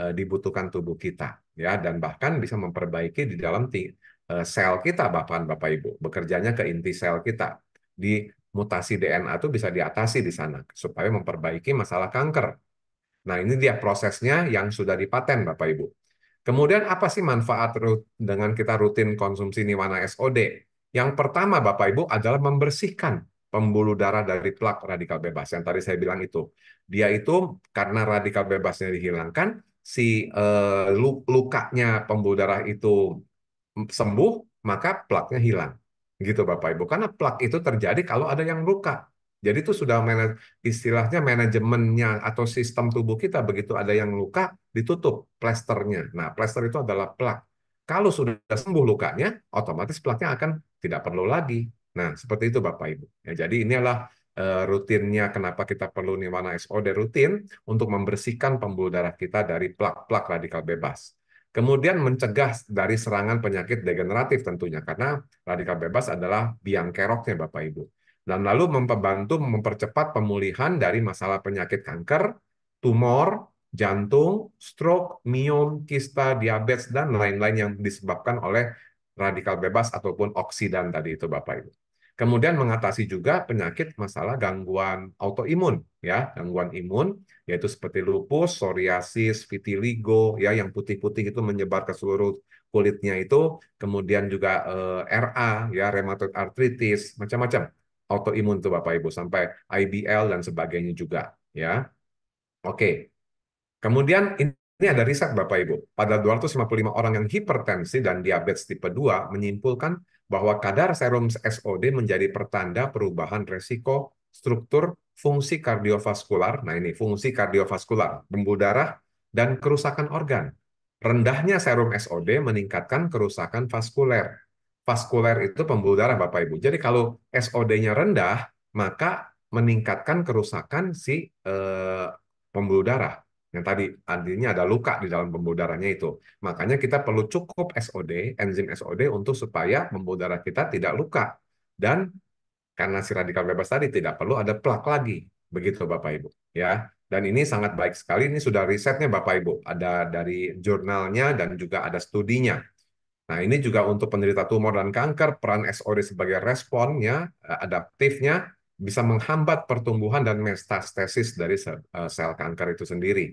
uh, dibutuhkan tubuh kita, ya, dan bahkan bisa memperbaiki di dalam uh, sel kita, bapak dan bapak ibu, bekerjanya ke inti sel kita di mutasi DNA itu bisa diatasi di sana supaya memperbaiki masalah kanker. Nah, ini dia prosesnya yang sudah dipaten Bapak Ibu. Kemudian apa sih manfaat dengan kita rutin konsumsi niwana SOD? Yang pertama Bapak Ibu adalah membersihkan pembuluh darah dari plak radikal bebas. Yang tadi saya bilang itu. Dia itu karena radikal bebasnya dihilangkan, si uh, lukanya pembuluh darah itu sembuh, maka plaknya hilang. Gitu Bapak Ibu. Karena plak itu terjadi kalau ada yang luka. Jadi itu sudah istilahnya manajemennya atau sistem tubuh kita begitu ada yang luka ditutup plesternya. Nah, plester itu adalah plak. Kalau sudah sembuh lukanya, otomatis plaknya akan tidak perlu lagi Nah, seperti itu Bapak Ibu. Ya, jadi inilah uh, eh, rutinnya kenapa kita perlu Nirvana SOD rutin untuk membersihkan pembuluh darah kita dari plak-plak radikal bebas. Kemudian mencegah dari serangan penyakit degeneratif tentunya karena radikal bebas adalah biang keroknya Bapak Ibu. Dan lalu membantu mempercepat pemulihan dari masalah penyakit kanker, tumor, jantung, stroke, miom, kista, diabetes dan lain-lain yang disebabkan oleh radikal bebas ataupun oksidan tadi itu Bapak Ibu. Kemudian mengatasi juga penyakit masalah gangguan autoimun ya, gangguan imun yaitu seperti lupus, psoriasis, vitiligo ya yang putih-putih itu menyebar ke seluruh kulitnya itu, kemudian juga eh, RA ya, rheumatoid arthritis, macam-macam autoimun tuh Bapak Ibu sampai IBL dan sebagainya juga ya. Oke. Kemudian ini ada riset Bapak Ibu. Pada 255 orang yang hipertensi dan diabetes tipe 2 menyimpulkan bahwa kadar serum SOD menjadi pertanda perubahan resiko struktur fungsi kardiovaskular. Nah ini fungsi kardiovaskular, pembuluh darah dan kerusakan organ. Rendahnya serum SOD meningkatkan kerusakan vaskuler. Vaskuler itu pembuluh darah Bapak Ibu. Jadi kalau SOD-nya rendah, maka meningkatkan kerusakan si eh, pembuluh darah yang tadi artinya ada luka di dalam pembuluh darahnya itu. Makanya kita perlu cukup SOD, enzim SOD untuk supaya pembuluh darah kita tidak luka dan karena si radikal bebas tadi tidak perlu ada plak lagi. Begitu Bapak Ibu, ya. Dan ini sangat baik sekali ini sudah risetnya Bapak Ibu, ada dari jurnalnya dan juga ada studinya. Nah, ini juga untuk penderita tumor dan kanker, peran SOD sebagai responnya, eh, adaptifnya, bisa menghambat pertumbuhan dan metastasis dari eh, sel kanker itu sendiri.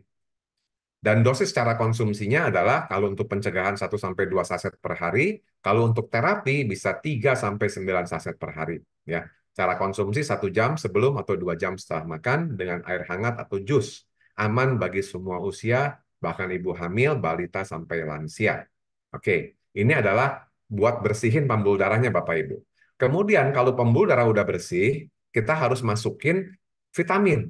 Dan dosis cara konsumsinya adalah kalau untuk pencegahan 1 sampai 2 saset per hari, kalau untuk terapi bisa 3 sampai 9 saset per hari ya. Cara konsumsi 1 jam sebelum atau 2 jam setelah makan dengan air hangat atau jus. Aman bagi semua usia, bahkan ibu hamil, balita sampai lansia. Oke, ini adalah buat bersihin pembuluh darahnya Bapak Ibu. Kemudian kalau pembuluh darah udah bersih, kita harus masukin vitamin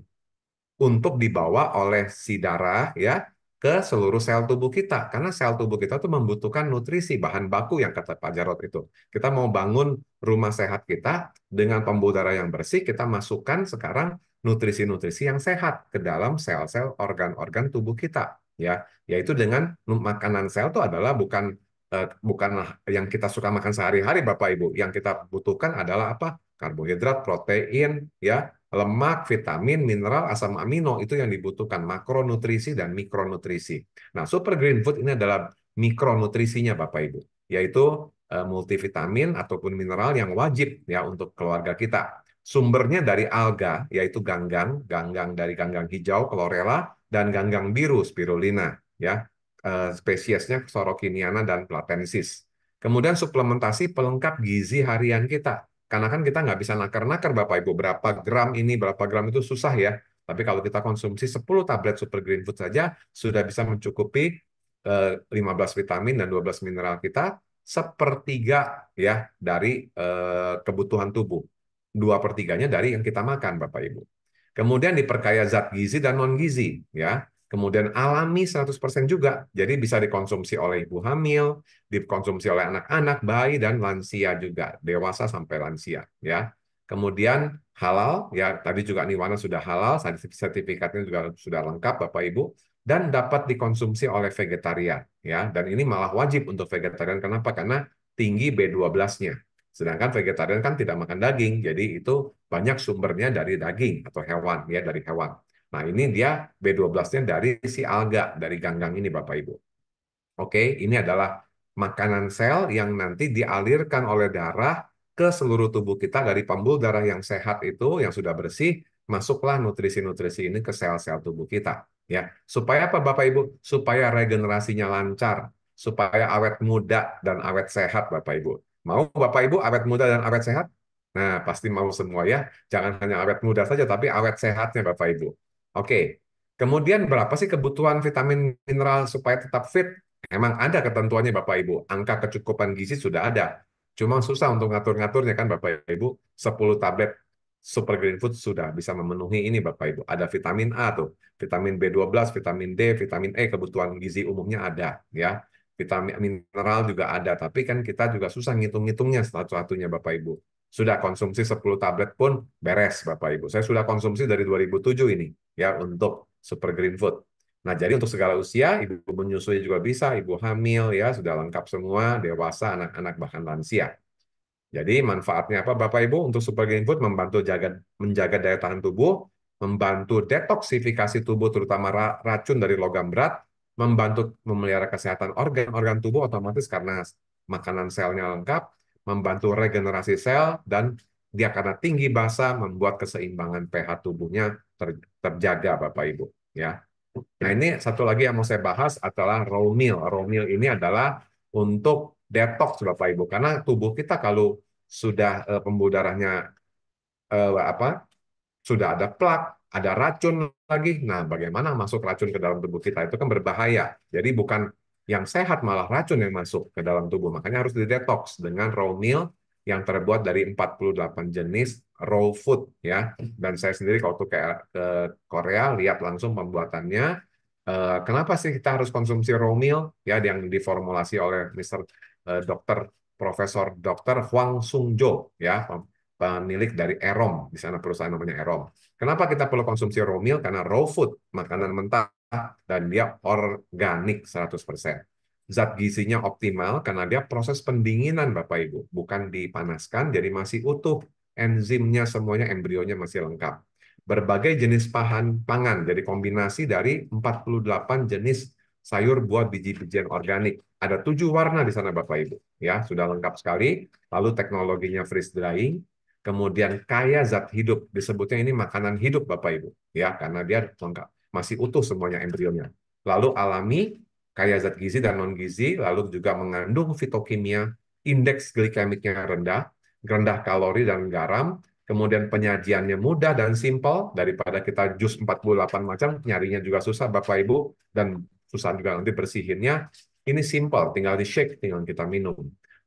untuk dibawa oleh si darah ya ke seluruh sel tubuh kita karena sel tubuh kita tuh membutuhkan nutrisi bahan baku yang kata Pak Jarot itu kita mau bangun rumah sehat kita dengan pembuluh darah yang bersih kita masukkan sekarang nutrisi-nutrisi yang sehat ke dalam sel-sel organ-organ tubuh kita ya yaitu dengan makanan sel itu adalah bukan eh, bukan yang kita suka makan sehari-hari Bapak Ibu yang kita butuhkan adalah apa karbohidrat, protein, ya, lemak, vitamin, mineral, asam amino itu yang dibutuhkan makronutrisi dan mikronutrisi. Nah, super green food ini adalah mikronutrisinya Bapak Ibu, yaitu eh, multivitamin ataupun mineral yang wajib ya untuk keluarga kita. Sumbernya dari alga yaitu ganggang, ganggang dari ganggang hijau chlorella dan ganggang biru spirulina ya. Eh, spesiesnya Sorokiniana dan Platensis. Kemudian suplementasi pelengkap gizi harian kita karena kan kita nggak bisa nakar-nakar Bapak Ibu berapa gram ini, berapa gram itu susah ya. Tapi kalau kita konsumsi 10 tablet Super Green Food saja sudah bisa mencukupi eh, lima 15 vitamin dan 12 mineral kita sepertiga ya dari eh, kebutuhan tubuh. Dua pertiganya dari yang kita makan Bapak Ibu. Kemudian diperkaya zat gizi dan non gizi ya kemudian alami 100% juga. Jadi bisa dikonsumsi oleh ibu hamil, dikonsumsi oleh anak-anak, bayi dan lansia juga, dewasa sampai lansia ya. Kemudian halal ya tadi juga Niwana sudah halal, sertifikatnya juga sudah lengkap Bapak Ibu dan dapat dikonsumsi oleh vegetarian ya. Dan ini malah wajib untuk vegetarian kenapa? Karena tinggi B12-nya. Sedangkan vegetarian kan tidak makan daging, jadi itu banyak sumbernya dari daging atau hewan ya dari hewan. Nah, ini dia B12-nya dari si alga, dari ganggang ini Bapak Ibu. Oke, ini adalah makanan sel yang nanti dialirkan oleh darah ke seluruh tubuh kita dari pembuluh darah yang sehat itu, yang sudah bersih, masuklah nutrisi-nutrisi ini ke sel-sel tubuh kita. ya Supaya apa Bapak Ibu? Supaya regenerasinya lancar, supaya awet muda dan awet sehat Bapak Ibu. Mau Bapak Ibu awet muda dan awet sehat? Nah, pasti mau semua ya. Jangan hanya awet muda saja, tapi awet sehatnya Bapak Ibu. Oke. Kemudian berapa sih kebutuhan vitamin mineral supaya tetap fit? Emang ada ketentuannya Bapak Ibu. Angka kecukupan gizi sudah ada. Cuma susah untuk ngatur-ngaturnya kan Bapak Ibu. 10 tablet Super Green Food sudah bisa memenuhi ini Bapak Ibu. Ada vitamin A tuh, vitamin B12, vitamin D, vitamin E kebutuhan gizi umumnya ada ya. Vitamin mineral juga ada, tapi kan kita juga susah ngitung-ngitungnya satu-satunya Bapak Ibu sudah konsumsi 10 tablet pun beres Bapak Ibu. Saya sudah konsumsi dari 2007 ini ya untuk super green food. Nah, jadi untuk segala usia, ibu menyusui juga bisa, ibu hamil ya, sudah lengkap semua, dewasa, anak-anak bahkan lansia. Jadi manfaatnya apa Bapak Ibu untuk super green food membantu jaga menjaga daya tahan tubuh, membantu detoksifikasi tubuh terutama ra racun dari logam berat, membantu memelihara kesehatan organ-organ tubuh otomatis karena makanan selnya lengkap, membantu regenerasi sel dan dia karena tinggi basa membuat keseimbangan pH tubuhnya ter, terjaga Bapak Ibu ya. Nah, ini satu lagi yang mau saya bahas adalah raw meal. Raw meal ini adalah untuk detox Bapak Ibu karena tubuh kita kalau sudah eh, pembuluh darahnya eh, apa? sudah ada plak, ada racun lagi. Nah, bagaimana masuk racun ke dalam tubuh kita itu kan berbahaya. Jadi bukan yang sehat malah racun yang masuk ke dalam tubuh. Makanya harus didetox dengan raw meal yang terbuat dari 48 jenis raw food ya. Dan saya sendiri kalau ke, ke Korea lihat langsung pembuatannya. Uh, kenapa sih kita harus konsumsi raw meal ya yang diformulasi oleh Mr. Eh, dokter Profesor Dr. Huang Sungjo ya pemilik dari Erom di sana perusahaan namanya Erom. Kenapa kita perlu konsumsi raw meal? Karena raw food makanan mentah dan dia organik 100% zat gizinya optimal karena dia proses pendinginan Bapak Ibu, bukan dipanaskan jadi masih utuh enzimnya semuanya embrionya masih lengkap. Berbagai jenis pahan pangan jadi kombinasi dari 48 jenis sayur buah biji-bijian organik. Ada tujuh warna di sana Bapak Ibu, ya sudah lengkap sekali. Lalu teknologinya freeze drying, kemudian kaya zat hidup disebutnya ini makanan hidup Bapak Ibu, ya karena dia lengkap masih utuh semuanya embrionya. Lalu alami kaya zat gizi dan non gizi, lalu juga mengandung fitokimia, indeks glikemiknya rendah, rendah kalori dan garam, kemudian penyajiannya mudah dan simple daripada kita jus 48 macam nyarinya juga susah Bapak Ibu dan susah juga nanti bersihinnya. Ini simple, tinggal di shake, tinggal kita minum.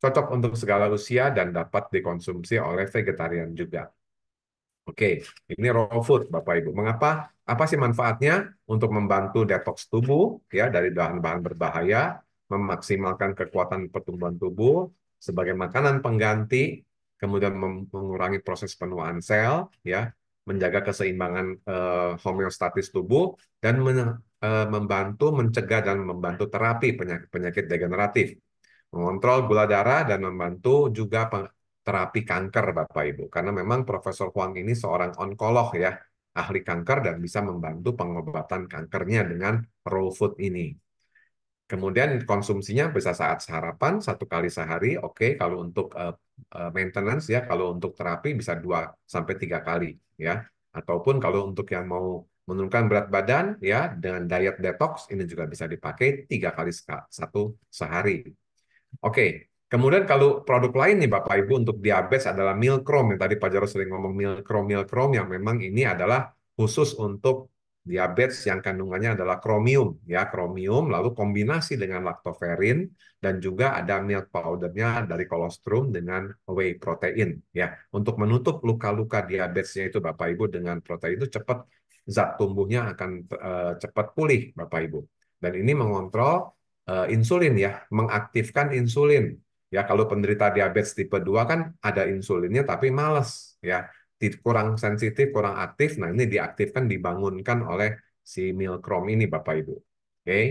Cocok untuk segala usia dan dapat dikonsumsi oleh vegetarian juga. Oke, ini raw food Bapak Ibu. Mengapa apa sih manfaatnya? Untuk membantu detox tubuh ya dari bahan-bahan berbahaya, memaksimalkan kekuatan pertumbuhan tubuh sebagai makanan pengganti, kemudian mengurangi proses penuaan sel ya, menjaga keseimbangan uh, homeostatis tubuh dan men, uh, eh, membantu mencegah dan membantu terapi penyakit-penyakit degeneratif. Mengontrol gula darah dan membantu juga terapi kanker Bapak Ibu karena memang Profesor Huang ini seorang onkolog ya ahli kanker dan bisa membantu pengobatan kankernya dengan raw food ini. Kemudian konsumsinya bisa saat sarapan satu kali sehari. Oke, kalau untuk uh, maintenance ya, kalau untuk terapi bisa dua sampai tiga kali ya. Ataupun kalau untuk yang mau menurunkan berat badan ya dengan diet detox ini juga bisa dipakai tiga kali satu sehari. Oke, Kemudian kalau produk lain nih Bapak Ibu untuk diabetes adalah Milkrom yang tadi Pak Jarod sering ngomong Milkrom Milkrom yang memang ini adalah khusus untuk diabetes yang kandungannya adalah kromium ya kromium lalu kombinasi dengan laktoferin dan juga ada milk powdernya dari kolostrum dengan whey protein ya untuk menutup luka-luka diabetesnya itu Bapak Ibu dengan protein itu cepat zat tumbuhnya akan uh, cepat pulih Bapak Ibu dan ini mengontrol uh, insulin ya mengaktifkan insulin Ya, kalau penderita diabetes tipe 2 kan ada insulinnya tapi males ya. Kurang sensitif, kurang aktif. Nah, ini diaktifkan dibangunkan oleh si Milkrom ini Bapak Ibu. Oke. Okay?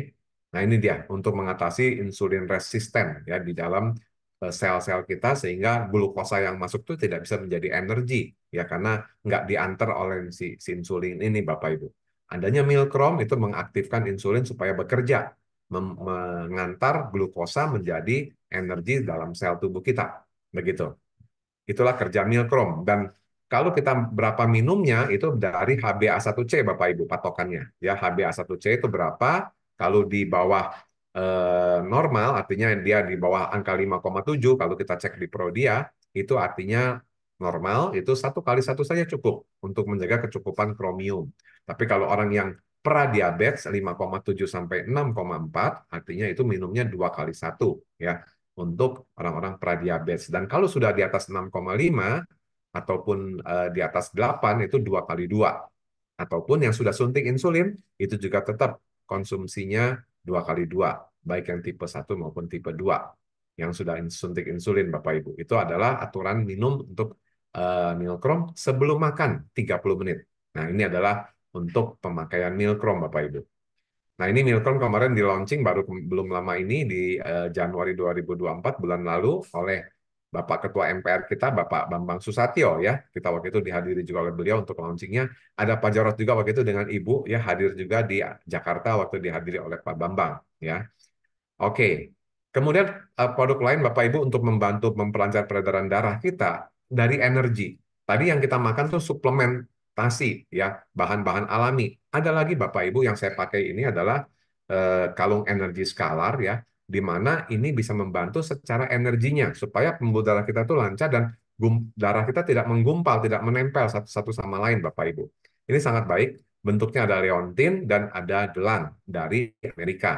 Nah, ini dia untuk mengatasi insulin resisten ya di dalam e, sel-sel kita sehingga glukosa yang masuk itu tidak bisa menjadi energi ya karena nggak diantar oleh si, si insulin ini Bapak Ibu. Adanya Milkrom itu mengaktifkan insulin supaya bekerja mengantar glukosa menjadi energi dalam sel tubuh kita. Begitu. Itulah kerja milkrom. Dan kalau kita berapa minumnya itu dari HbA1c Bapak Ibu patokannya. Ya HbA1c itu berapa? Kalau di bawah eh, normal artinya dia di bawah angka 5,7 kalau kita cek di Prodia itu artinya normal itu satu kali satu saja cukup untuk menjaga kecukupan kromium. Tapi kalau orang yang pradiabetes 5,7 sampai 6,4 artinya itu minumnya dua kali satu ya untuk orang-orang pradiabetes. Dan kalau sudah di atas 6,5 ataupun uh, di atas 8 itu dua kali dua. Ataupun yang sudah suntik insulin itu juga tetap konsumsinya dua kali dua, baik yang tipe 1 maupun tipe 2 yang sudah suntik insulin Bapak Ibu. Itu adalah aturan minum untuk uh, eh, milkrom sebelum makan 30 menit. Nah, ini adalah untuk pemakaian milkrom Bapak Ibu. Nah, ini Milton kemarin di launching baru belum lama ini di uh, Januari 2024 bulan lalu oleh Bapak Ketua MPR kita Bapak Bambang Susatyo ya. Kita waktu itu dihadiri juga oleh beliau untuk launchingnya. Ada Pak Jarot juga waktu itu dengan Ibu ya hadir juga di eh, Jakarta waktu dihadiri oleh Pak Bambang ya. Oke. Kemudian uh, produk lain Bapak Ibu untuk membantu memperlancar peredaran darah kita dari energi. Tadi yang kita makan tuh suplementasi ya, bahan-bahan alami ada lagi Bapak Ibu yang saya pakai ini adalah eh, kalung energi skalar ya, di mana ini bisa membantu secara energinya supaya pembuluh darah kita itu lancar dan darah kita tidak menggumpal, tidak menempel satu, satu sama lain Bapak Ibu. Ini sangat baik, bentuknya ada leontin dan ada gelang dari Amerika.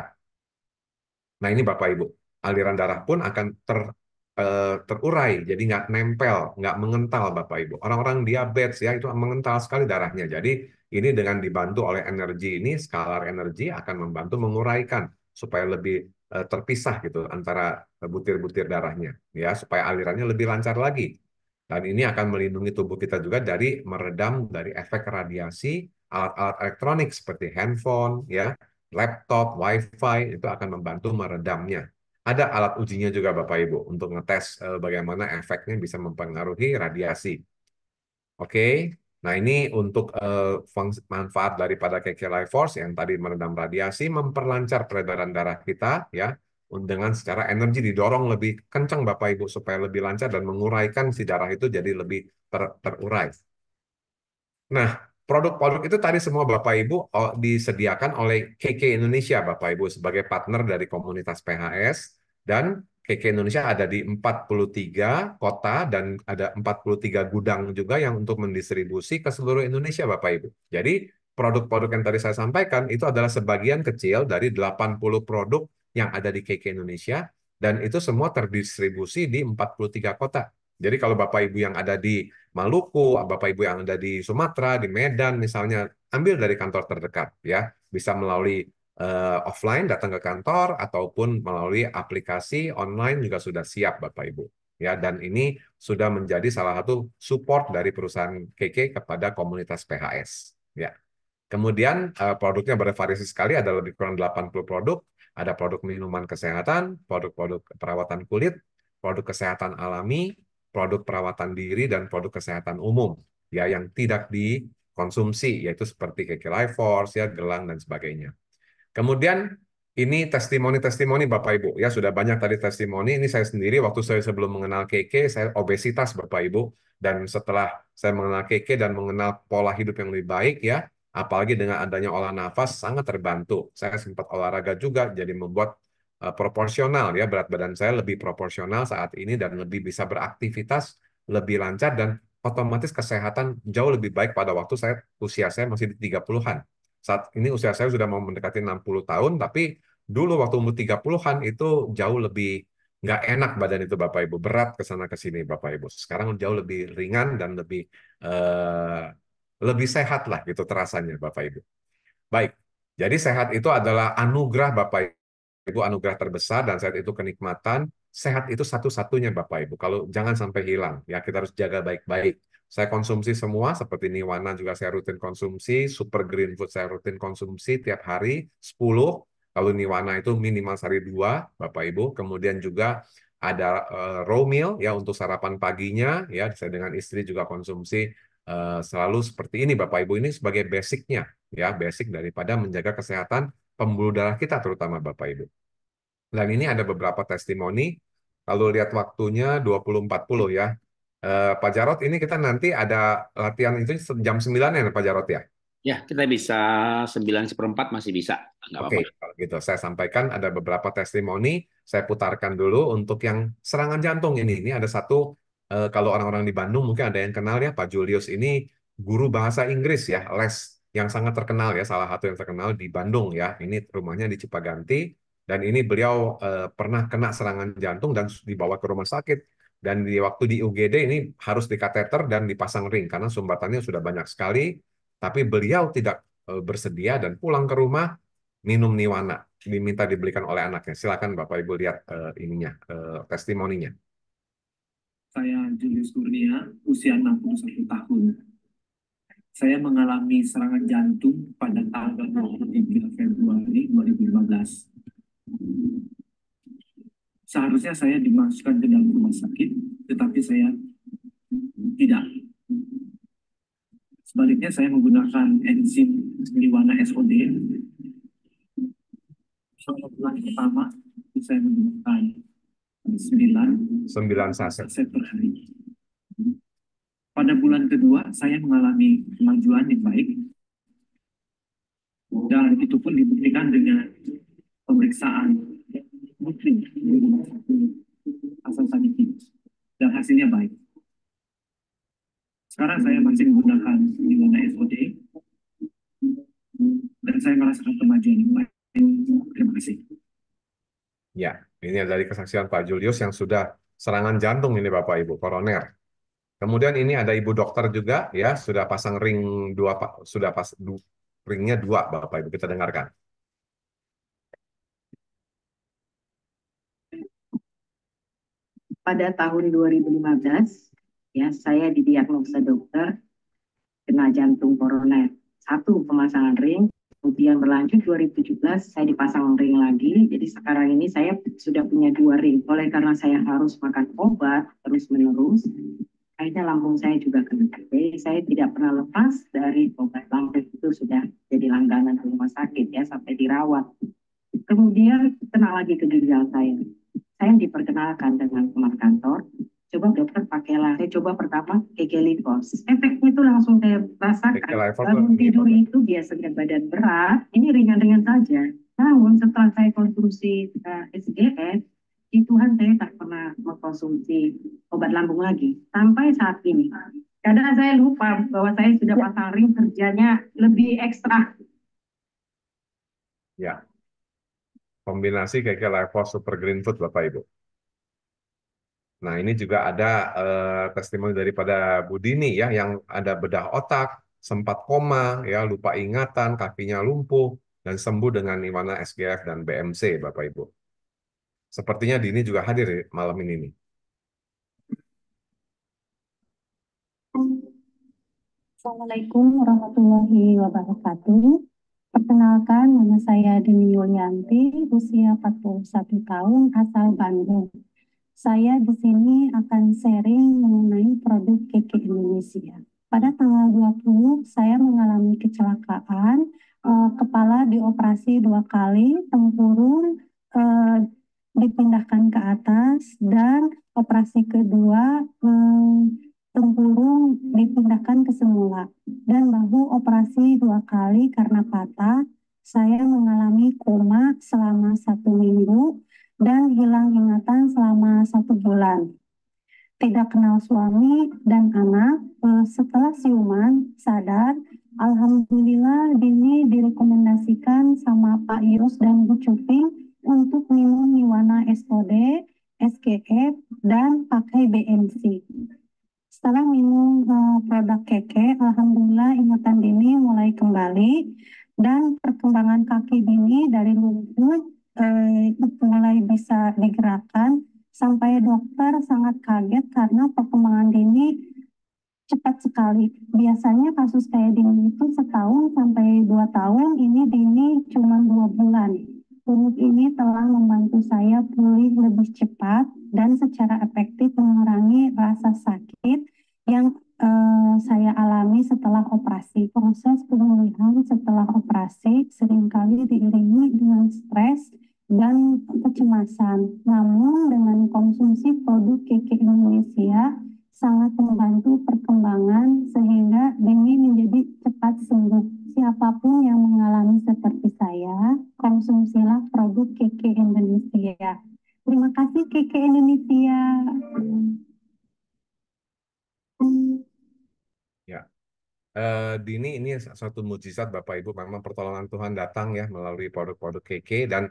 Nah ini Bapak Ibu, aliran darah pun akan ter eh, terurai, jadi nggak nempel, nggak mengental Bapak Ibu. Orang-orang diabetes ya itu mengental sekali darahnya. Jadi ini dengan dibantu oleh energi ini, skalar energi akan membantu menguraikan supaya lebih eh, terpisah gitu antara eh, butir-butir darahnya, ya supaya alirannya lebih lancar lagi. Dan ini akan melindungi tubuh kita juga dari meredam dari efek radiasi alat-alat elektronik seperti handphone, ya, laptop, wifi itu akan membantu meredamnya. Ada alat ujinya juga Bapak Ibu untuk ngetes eh, bagaimana efeknya bisa mempengaruhi radiasi. Oke, okay. Nah, ini untuk uh, manfaat daripada KK Life Force yang tadi meredam radiasi, memperlancar peredaran darah kita, ya, dengan secara energi didorong lebih kencang Bapak Ibu supaya lebih lancar dan menguraikan si darah itu jadi lebih ter terurai. Nah, produk-produk itu tadi semua Bapak Ibu disediakan oleh KK Indonesia Bapak Ibu sebagai partner dari komunitas PHS dan KK Indonesia ada di 43 kota dan ada 43 gudang juga yang untuk mendistribusi ke seluruh Indonesia Bapak Ibu. Jadi produk-produk yang tadi saya sampaikan itu adalah sebagian kecil dari 80 produk yang ada di KK Indonesia dan itu semua terdistribusi di 43 kota. Jadi kalau Bapak Ibu yang ada di Maluku, Bapak Ibu yang ada di Sumatera, di Medan misalnya, ambil dari kantor terdekat ya, bisa melalui uh, offline datang ke kantor ataupun melalui aplikasi online juga sudah siap Bapak Ibu ya dan ini sudah menjadi salah satu support dari perusahaan KK kepada komunitas PHS ya. Kemudian uh, produknya bervariasi sekali ada lebih kurang 80 produk, ada produk minuman kesehatan, produk-produk perawatan kulit, produk kesehatan alami, produk perawatan diri dan produk kesehatan umum ya yang tidak dikonsumsi yaitu seperti KK life force ya gelang dan sebagainya. Kemudian ini testimoni-testimoni Bapak Ibu ya sudah banyak tadi testimoni ini saya sendiri waktu saya sebelum mengenal KK saya obesitas Bapak Ibu dan setelah saya mengenal KK dan mengenal pola hidup yang lebih baik ya apalagi dengan adanya olah nafas sangat terbantu saya sempat olahraga juga jadi membuat uh, proporsional ya berat badan saya lebih proporsional saat ini dan lebih bisa beraktivitas lebih lancar dan otomatis kesehatan jauh lebih baik pada waktu saya usia saya masih di 30-an saat ini usia saya sudah mau mendekati 60 tahun, tapi dulu waktu umur 30-an itu jauh lebih nggak enak badan itu Bapak Ibu, berat ke sana ke sini Bapak Ibu. Sekarang jauh lebih ringan dan lebih eh, lebih sehat lah gitu terasanya Bapak Ibu. Baik, jadi sehat itu adalah anugerah Bapak Ibu, anugerah terbesar dan sehat itu kenikmatan. Sehat itu satu-satunya Bapak Ibu. Kalau jangan sampai hilang, ya kita harus jaga baik-baik saya konsumsi semua seperti ini warna juga saya rutin konsumsi, Super Green Food saya rutin konsumsi tiap hari 10, kalau ini warna itu minimal sehari dua Bapak Ibu. Kemudian juga ada uh, raw meal ya untuk sarapan paginya ya saya dengan istri juga konsumsi uh, selalu seperti ini Bapak Ibu ini sebagai basicnya ya basic daripada menjaga kesehatan pembuluh darah kita terutama Bapak Ibu. Dan ini ada beberapa testimoni kalau lihat waktunya 2040 ya. Eh, Pak Jarot, ini kita nanti ada latihan itu jam 9 ya Pak Jarot ya? Ya, kita bisa 9 seperempat masih bisa. Oke, okay, kalau gitu. Saya sampaikan ada beberapa testimoni. Saya putarkan dulu untuk yang serangan jantung ini. Ini ada satu, eh, kalau orang-orang di Bandung mungkin ada yang kenal ya, Pak Julius ini guru bahasa Inggris ya, les yang sangat terkenal ya, salah satu yang terkenal di Bandung ya. Ini rumahnya di Cipaganti. Dan ini beliau eh, pernah kena serangan jantung dan dibawa ke rumah sakit. Dan di waktu di UGD ini harus dikateter dan dipasang ring karena sumbatannya sudah banyak sekali. Tapi beliau tidak eh, bersedia dan pulang ke rumah minum niwana diminta dibelikan oleh anaknya. Silakan Bapak Ibu lihat uh, ininya uh, testimoninya. Saya Julius Kurnia, usia 61 tahun. Saya mengalami serangan jantung pada tanggal 23 Februari 2015. Seharusnya saya dimasukkan ke dalam rumah sakit, tetapi saya tidak. Sebaliknya saya menggunakan enzim liwana SOD. Selama bulan pertama saya menggunakan 9, 9 saset. saset per hari. Pada bulan kedua saya mengalami kemajuan yang baik dan itu pun dibuktikan dengan pemeriksaan mungkin asam sakit dan hasilnya baik. Sekarang saya masih menggunakan nilai SOD dan saya merasakan kemajuan Terima kasih. Ya, ini dari kesaksian Pak Julius yang sudah serangan jantung ini Bapak Ibu, koroner. Kemudian ini ada Ibu dokter juga ya, sudah pasang ring dua, pak sudah pas du, ringnya dua Bapak Ibu, kita dengarkan. pada tahun 2015 ya saya didiagnosa dokter kena jantung koroner. Satu pemasangan ring, kemudian berlanjut 2017 saya dipasang ring lagi. Jadi sekarang ini saya sudah punya dua ring. Oleh karena saya harus makan obat terus-menerus, akhirnya lambung saya juga kena. Jadi saya tidak pernah lepas dari obat lambung itu sudah jadi langganan rumah sakit ya sampai dirawat. Kemudian kena lagi ke ginjal saya saya diperkenalkan dengan teman kantor, coba dokter pakai lari, coba pertama kegelipos. Efeknya itu langsung saya rasakan. Bangun tidur itu biasanya badan berat, ini ringan-ringan saja. Namun setelah saya konsumsi uh, eh, SGF, di Tuhan saya tak pernah mengkonsumsi obat lambung lagi sampai saat ini. Kadang saya lupa bahwa saya sudah ya. pasang ring kerjanya lebih ekstra. Ya, kombinasi kayak keke level Super Green Food Bapak Ibu. Nah ini juga ada eh, testimoni daripada Budini ya yang ada bedah otak, sempat koma, ya lupa ingatan, kakinya lumpuh, dan sembuh dengan Iwana SGF dan BMC Bapak Ibu. Sepertinya Dini juga hadir ya malam ini nih. Assalamualaikum warahmatullahi wabarakatuh. Perkenalkan, nama saya Deni Yulianti, usia 41 tahun, asal Bandung. Saya di sini akan sharing mengenai produk keke Indonesia. Pada tanggal 20, saya mengalami kecelakaan, eh, kepala dioperasi dua kali, tempurung eh, dipindahkan ke atas, dan operasi kedua eh, tempurung dipindahkan ke semula, dan bahu operasi dua kali karena patah. Saya mengalami koma selama satu minggu dan hilang ingatan selama satu bulan. Tidak kenal suami dan anak, eh, setelah siuman sadar, Alhamdulillah Dini direkomendasikan sama Pak Yus dan Bu Cuping untuk minum Niwana SOD, SKF, dan pakai BMC sekarang minum uh, produk keke, alhamdulillah ingatan dini mulai kembali dan perkembangan kaki dini dari lutut eh, mulai bisa digerakkan sampai dokter sangat kaget karena perkembangan dini cepat sekali. Biasanya kasus kayak dini itu setahun sampai dua tahun, ini dini cuma dua bulan. Klinik ini telah membantu saya pulih lebih cepat dan secara efektif mengurangi rasa sakit saya alami setelah operasi. Proses pemulihan setelah operasi seringkali diiringi dengan stres dan kecemasan. Namun dengan konsumsi produk KK Indonesia sangat membantu perkembangan sehingga Dengue menjadi cepat sembuh. Siapapun yang mengalami seperti saya, konsumsilah produk KK Indonesia. Terima kasih KK Indonesia. Thank you uh, Dini ini satu mujizat Bapak Ibu memang pertolongan Tuhan datang ya melalui produk-produk KK dan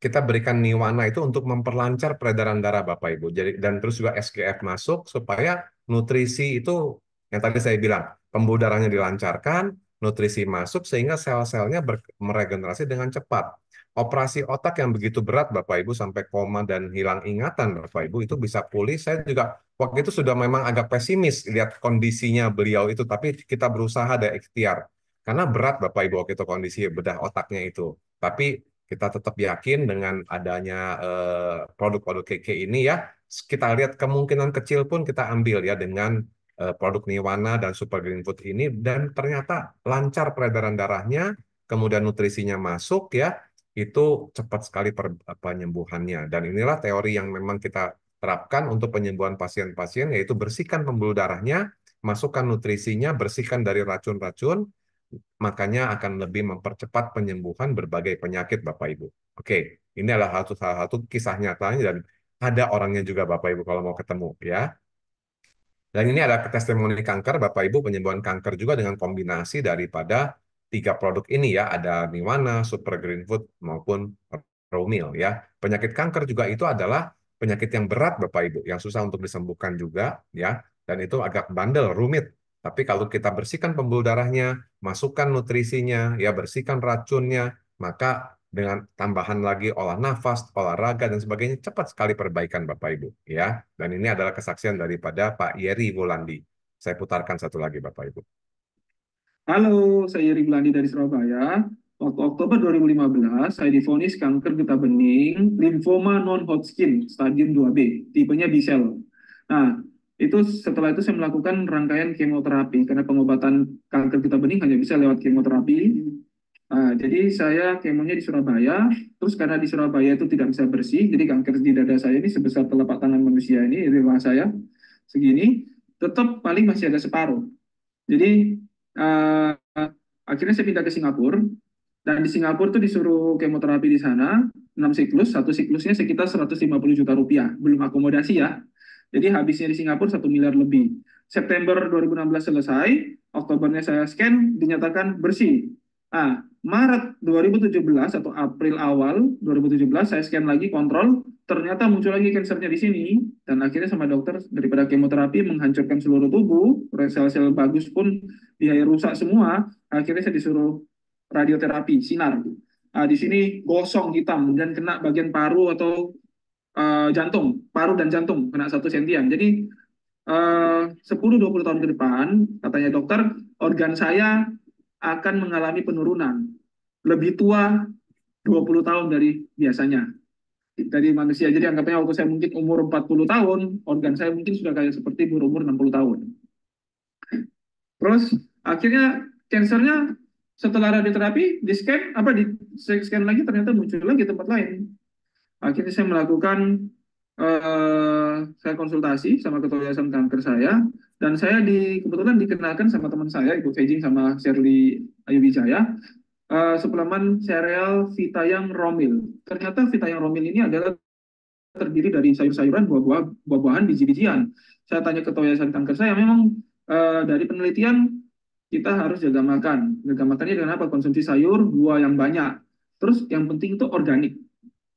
kita berikan niwana itu untuk memperlancar peredaran darah Bapak Ibu. Jadi dan terus juga SKF masuk supaya nutrisi itu yang tadi saya bilang, pembuluh darahnya dilancarkan, nutrisi masuk sehingga sel-selnya meregenerasi dengan cepat operasi otak yang begitu berat Bapak Ibu sampai koma dan hilang ingatan Bapak Ibu itu bisa pulih. Saya juga waktu itu sudah memang agak pesimis lihat kondisinya beliau itu tapi kita berusaha ada ikhtiar. Karena berat Bapak Ibu waktu itu kondisi bedah otaknya itu. Tapi kita tetap yakin dengan adanya eh, produk-produk eh, KK ini ya kita lihat kemungkinan kecil pun kita ambil ya dengan eh, produk Niwana dan Super Green Food ini dan ternyata lancar peredaran darahnya kemudian nutrisinya masuk ya itu cepat sekali per, penyembuhannya. Dan inilah teori yang memang kita terapkan untuk penyembuhan pasien-pasien, yaitu bersihkan pembuluh darahnya, masukkan nutrisinya, bersihkan dari racun-racun, makanya akan lebih mempercepat penyembuhan berbagai penyakit Bapak Ibu. Oke, ini adalah satu salah satu kisah nyatanya dan ada orangnya juga Bapak Ibu kalau mau ketemu ya. Dan ini ada testimoni kanker Bapak Ibu penyembuhan kanker juga dengan kombinasi daripada tiga produk ini ya, ada Niwana, Super Green Food maupun Romil ya. Penyakit kanker juga itu adalah penyakit yang berat Bapak Ibu, yang susah untuk disembuhkan juga ya, dan itu agak bandel, rumit. Tapi kalau kita bersihkan pembuluh darahnya, masukkan nutrisinya, ya bersihkan racunnya, maka dengan tambahan lagi olah nafas, olahraga dan sebagainya cepat sekali perbaikan Bapak Ibu ya. Dan ini adalah kesaksian daripada Pak Yeri Wulandi. Saya putarkan satu lagi Bapak Ibu. Halo, saya Yeri Belandi dari Surabaya. Waktu Oktober 2015, saya difonis kanker getah bening, limfoma non-Hodgkin, stadium 2B, tipenya B-cell. Nah, itu setelah itu saya melakukan rangkaian kemoterapi, karena pengobatan kanker getah bening hanya bisa lewat kemoterapi. Nah, jadi saya kemonya di Surabaya, terus karena di Surabaya itu tidak bisa bersih, jadi kanker di dada saya ini sebesar telapak tangan manusia ini, di rumah saya, segini, tetap paling masih ada separuh. Jadi uh, akhirnya saya pindah ke Singapura dan di Singapura tuh disuruh kemoterapi di sana enam siklus satu siklusnya sekitar 150 juta rupiah belum akomodasi ya jadi habisnya di Singapura satu miliar lebih September 2016 selesai Oktobernya saya scan dinyatakan bersih ah Maret 2017 atau April awal 2017 saya scan lagi kontrol ternyata muncul lagi kansernya di sini dan akhirnya sama dokter daripada kemoterapi menghancurkan seluruh tubuh sel-sel bagus pun dia rusak semua akhirnya saya disuruh radioterapi sinar uh, di sini gosong hitam dan kena bagian paru atau uh, jantung paru dan jantung kena satu sentian jadi ah, uh, 10-20 tahun ke depan katanya dokter organ saya akan mengalami penurunan lebih tua 20 tahun dari biasanya dari manusia. Jadi anggapnya waktu saya mungkin umur 40 tahun, organ saya mungkin sudah kayak seperti umur berumur 60 tahun. Terus akhirnya kansernya setelah radioterapi di scan apa di scan lagi ternyata muncul lagi tempat lain. Akhirnya saya melakukan uh, saya konsultasi sama ketua yayasan kanker saya dan saya di kebetulan dikenalkan sama teman saya Ibu Fejing sama Shirley Ayu Wijaya uh, suplemen sereal Vitayang Romil. Ternyata vitayang Romil ini adalah terdiri dari sayur-sayuran, buah-buahan, buah-buahan, biji-bijian. Saya tanya ke yayasan kanker saya, memang uh, dari penelitian kita harus jaga makan. Jaga makannya dengan apa? Konsumsi sayur, buah yang banyak. Terus yang penting itu organik.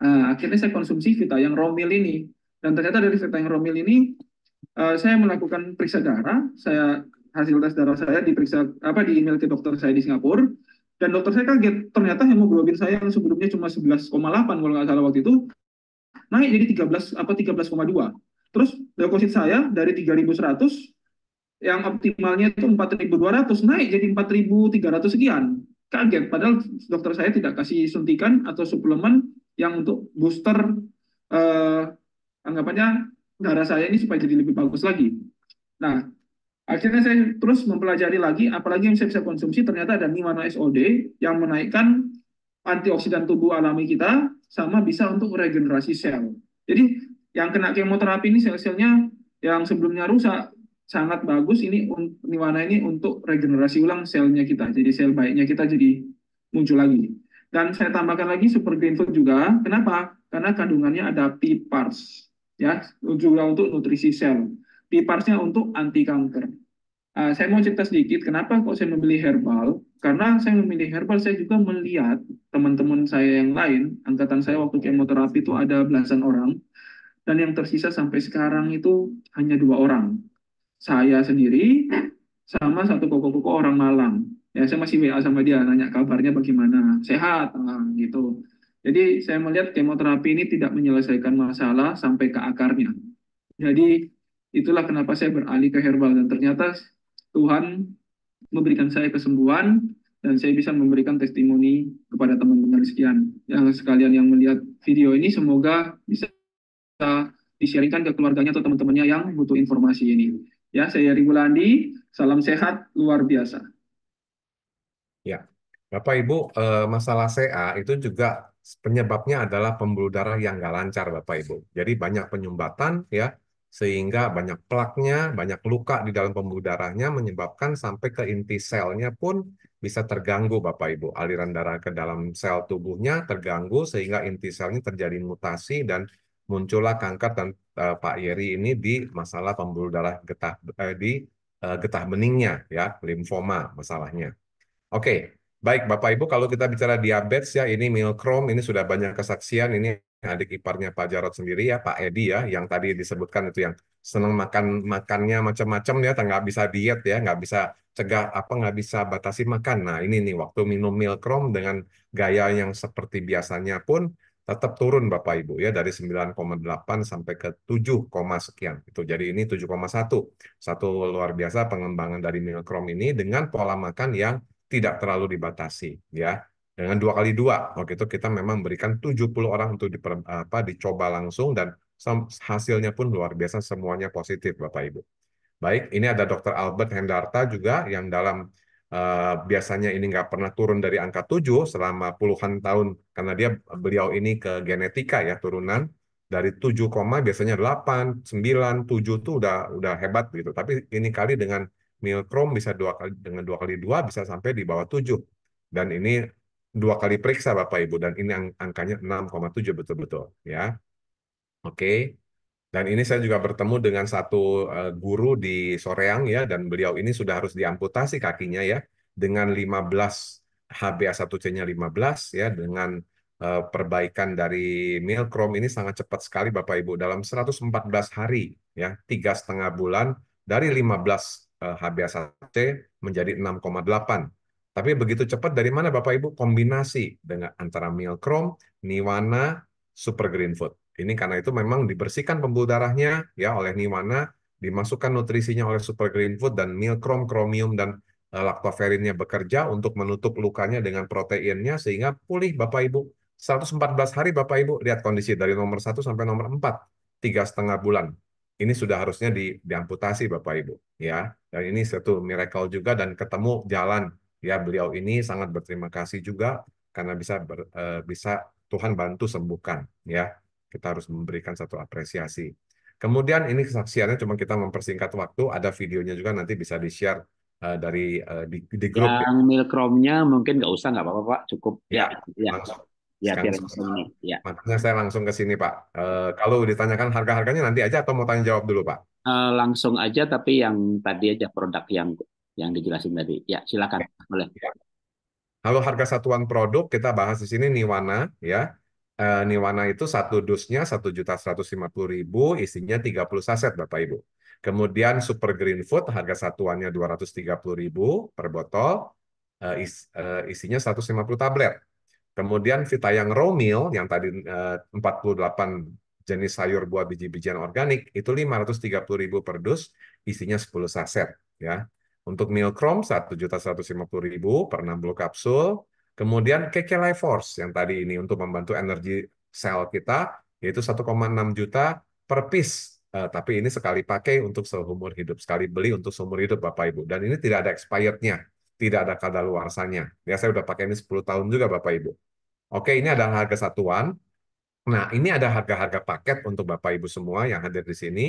Uh, akhirnya saya konsumsi vitayang Romil ini. Dan ternyata dari vitayang Romil ini, uh, saya melakukan periksa darah, saya hasil tes darah saya diperiksa apa di email ke dokter saya di Singapura dan dokter saya kaget, ternyata hemoglobin saya yang sebelumnya cuma 11,8 kalau nggak salah waktu itu, naik jadi 13 apa 13,2. Terus leukosit saya dari 3100 yang optimalnya itu 4200 naik jadi 4300 sekian. Kaget padahal dokter saya tidak kasih suntikan atau suplemen yang untuk booster eh, anggapannya darah saya ini supaya jadi lebih bagus lagi. Nah, Akhirnya saya terus mempelajari lagi, apalagi yang saya bisa konsumsi, ternyata ada niwana SOD yang menaikkan antioksidan tubuh alami kita, sama bisa untuk regenerasi sel. Jadi yang kena kemoterapi ini sel-selnya yang sebelumnya rusak, sangat bagus ini niwana ini untuk regenerasi ulang selnya kita. Jadi sel baiknya kita jadi muncul lagi. Dan saya tambahkan lagi super green food juga. Kenapa? Karena kandungannya ada P-parts ya, juga untuk nutrisi sel. Di piparsnya untuk anti kanker. Uh, ah, saya mau cerita sedikit kenapa kok saya memilih herbal? Karena saya memilih herbal saya juga melihat teman-teman saya yang lain, angkatan saya waktu kemoterapi itu ada belasan orang dan yang tersisa sampai sekarang itu hanya dua orang. Saya sendiri sama satu koko-koko orang Malang. Ya saya masih WA sama dia nanya kabarnya bagaimana, sehat ah, gitu. Jadi saya melihat kemoterapi ini tidak menyelesaikan masalah sampai ke akarnya. Jadi Itulah kenapa saya beralih ke herbal dan ternyata Tuhan memberikan saya kesembuhan dan saya bisa memberikan testimoni kepada teman-teman sekian Yang sekalian yang melihat video ini semoga bisa disiarkan ke keluarganya atau teman-temannya yang butuh informasi ini. Ya, saya Ribu Rigulandi, salam sehat luar biasa. Ya, Bapak Ibu, eh, masalah CA itu juga penyebabnya adalah pembuluh darah yang nggak lancar, Bapak Ibu. Jadi banyak penyumbatan, ya, sehingga banyak plaknya, banyak luka di dalam pembuluh darahnya menyebabkan sampai ke inti selnya pun bisa terganggu Bapak Ibu. Aliran darah ke dalam sel tubuhnya terganggu sehingga inti selnya terjadi mutasi dan muncullah kanker dan uh, Pak Yeri ini di masalah pembuluh darah getah uh, di uh, getah beningnya ya, limfoma masalahnya. Oke. Okay. Baik, Bapak Ibu, kalau kita bicara diabetes ya, ini Milkrom, ini sudah banyak kesaksian, ini adik iparnya Pak Jarot sendiri ya, Pak Edi ya, yang tadi disebutkan itu yang senang makan makannya macam-macam ya, nggak bisa diet ya, nggak bisa cegah apa, nggak bisa batasi makan. Nah ini nih waktu minum Milkrom dengan gaya yang seperti biasanya pun tetap turun Bapak Ibu ya dari 9,8 sampai ke 7, sekian itu. Jadi ini 7,1. Satu luar biasa pengembangan dari Milkrom ini dengan pola makan yang tidak terlalu dibatasi ya dengan dua kali dua waktu itu kita memang memberikan 70 orang untuk diper, apa dicoba langsung dan hasilnya pun luar biasa semuanya positif Bapak Ibu. Baik, ini ada Dr. Albert Hendarta juga yang dalam uh, biasanya ini nggak pernah turun dari angka 7 selama puluhan tahun karena dia beliau ini ke genetika ya turunan dari 7, biasanya 8, 9, 7 tuh udah udah hebat gitu. Tapi ini kali dengan Milkrom bisa dua kali dengan dua kali dua bisa sampai di bawah tujuh dan ini dua kali periksa Bapak Ibu dan ini ang angkanya 6,7 betul-betul ya. Oke. Okay. Dan ini saya juga bertemu dengan satu uh, guru di Soreang ya dan beliau ini sudah harus diamputasi kakinya ya dengan 15 HbA1c-nya 15 ya dengan uh, perbaikan dari Milkrom ini sangat cepat sekali Bapak Ibu dalam 114 hari ya, tiga setengah bulan dari 15 C eh, menjadi 6,8. Tapi begitu cepat dari mana Bapak Ibu kombinasi dengan antara Meal Chrome, Niwana, Super Green Food. Ini karena itu memang dibersihkan pembuluh darahnya ya oleh Niwana, dimasukkan nutrisinya oleh Super Green Food dan Meal Chrome Chromium dan eh, laktoferinnya bekerja untuk menutup lukanya dengan proteinnya sehingga pulih Bapak Ibu. 114 hari Bapak Ibu lihat kondisi dari nomor 1 sampai nomor 4 tiga setengah bulan ini sudah harusnya di, diamputasi Bapak Ibu ya. Dan ini satu miracle juga dan ketemu jalan ya beliau ini sangat berterima kasih juga karena bisa ber, uh, bisa Tuhan bantu sembuhkan ya. Kita harus memberikan satu apresiasi. Kemudian ini kesaksiannya cuma kita mempersingkat waktu, ada videonya juga nanti bisa di-share eh, dari eh, di, di grup. Yang ya. milkromnya mungkin nggak usah nggak apa-apa cukup. Ya, ya. ya. langsung Ya, kan? ya. Makanya saya langsung ke sini, Pak. Uh, kalau ditanyakan harga-harganya nanti aja atau mau tanya jawab dulu, Pak? Uh, langsung aja, tapi yang tadi aja produk yang yang dijelasin tadi. Ya, silakan. Boleh. Ya. Kalau harga satuan produk kita bahas di sini Niwana, ya. E, Niwana itu satu dusnya satu juta seratus lima puluh ribu, isinya tiga puluh saset, Bapak Ibu. Kemudian Super Green Food harga satuannya dua ribu per botol, is, isinya puluh tablet. Kemudian Vita yang Romil yang tadi 48 eh, jenis sayur buah biji-bijian organik itu ribu per dus, isinya 10 saset ya. Untuk puluh 1.150.000 per 60 kapsul. Kemudian Keke Life Force yang tadi ini untuk membantu energi sel kita yaitu 1,6 juta per piece. Uh, tapi ini sekali pakai untuk seumur hidup, sekali beli untuk seumur hidup Bapak Ibu. Dan ini tidak ada expirednya tidak ada luarsanya. Ya saya sudah pakai ini 10 tahun juga Bapak Ibu. Oke, ini adalah harga satuan. Nah, ini ada harga-harga paket untuk Bapak Ibu semua yang hadir di sini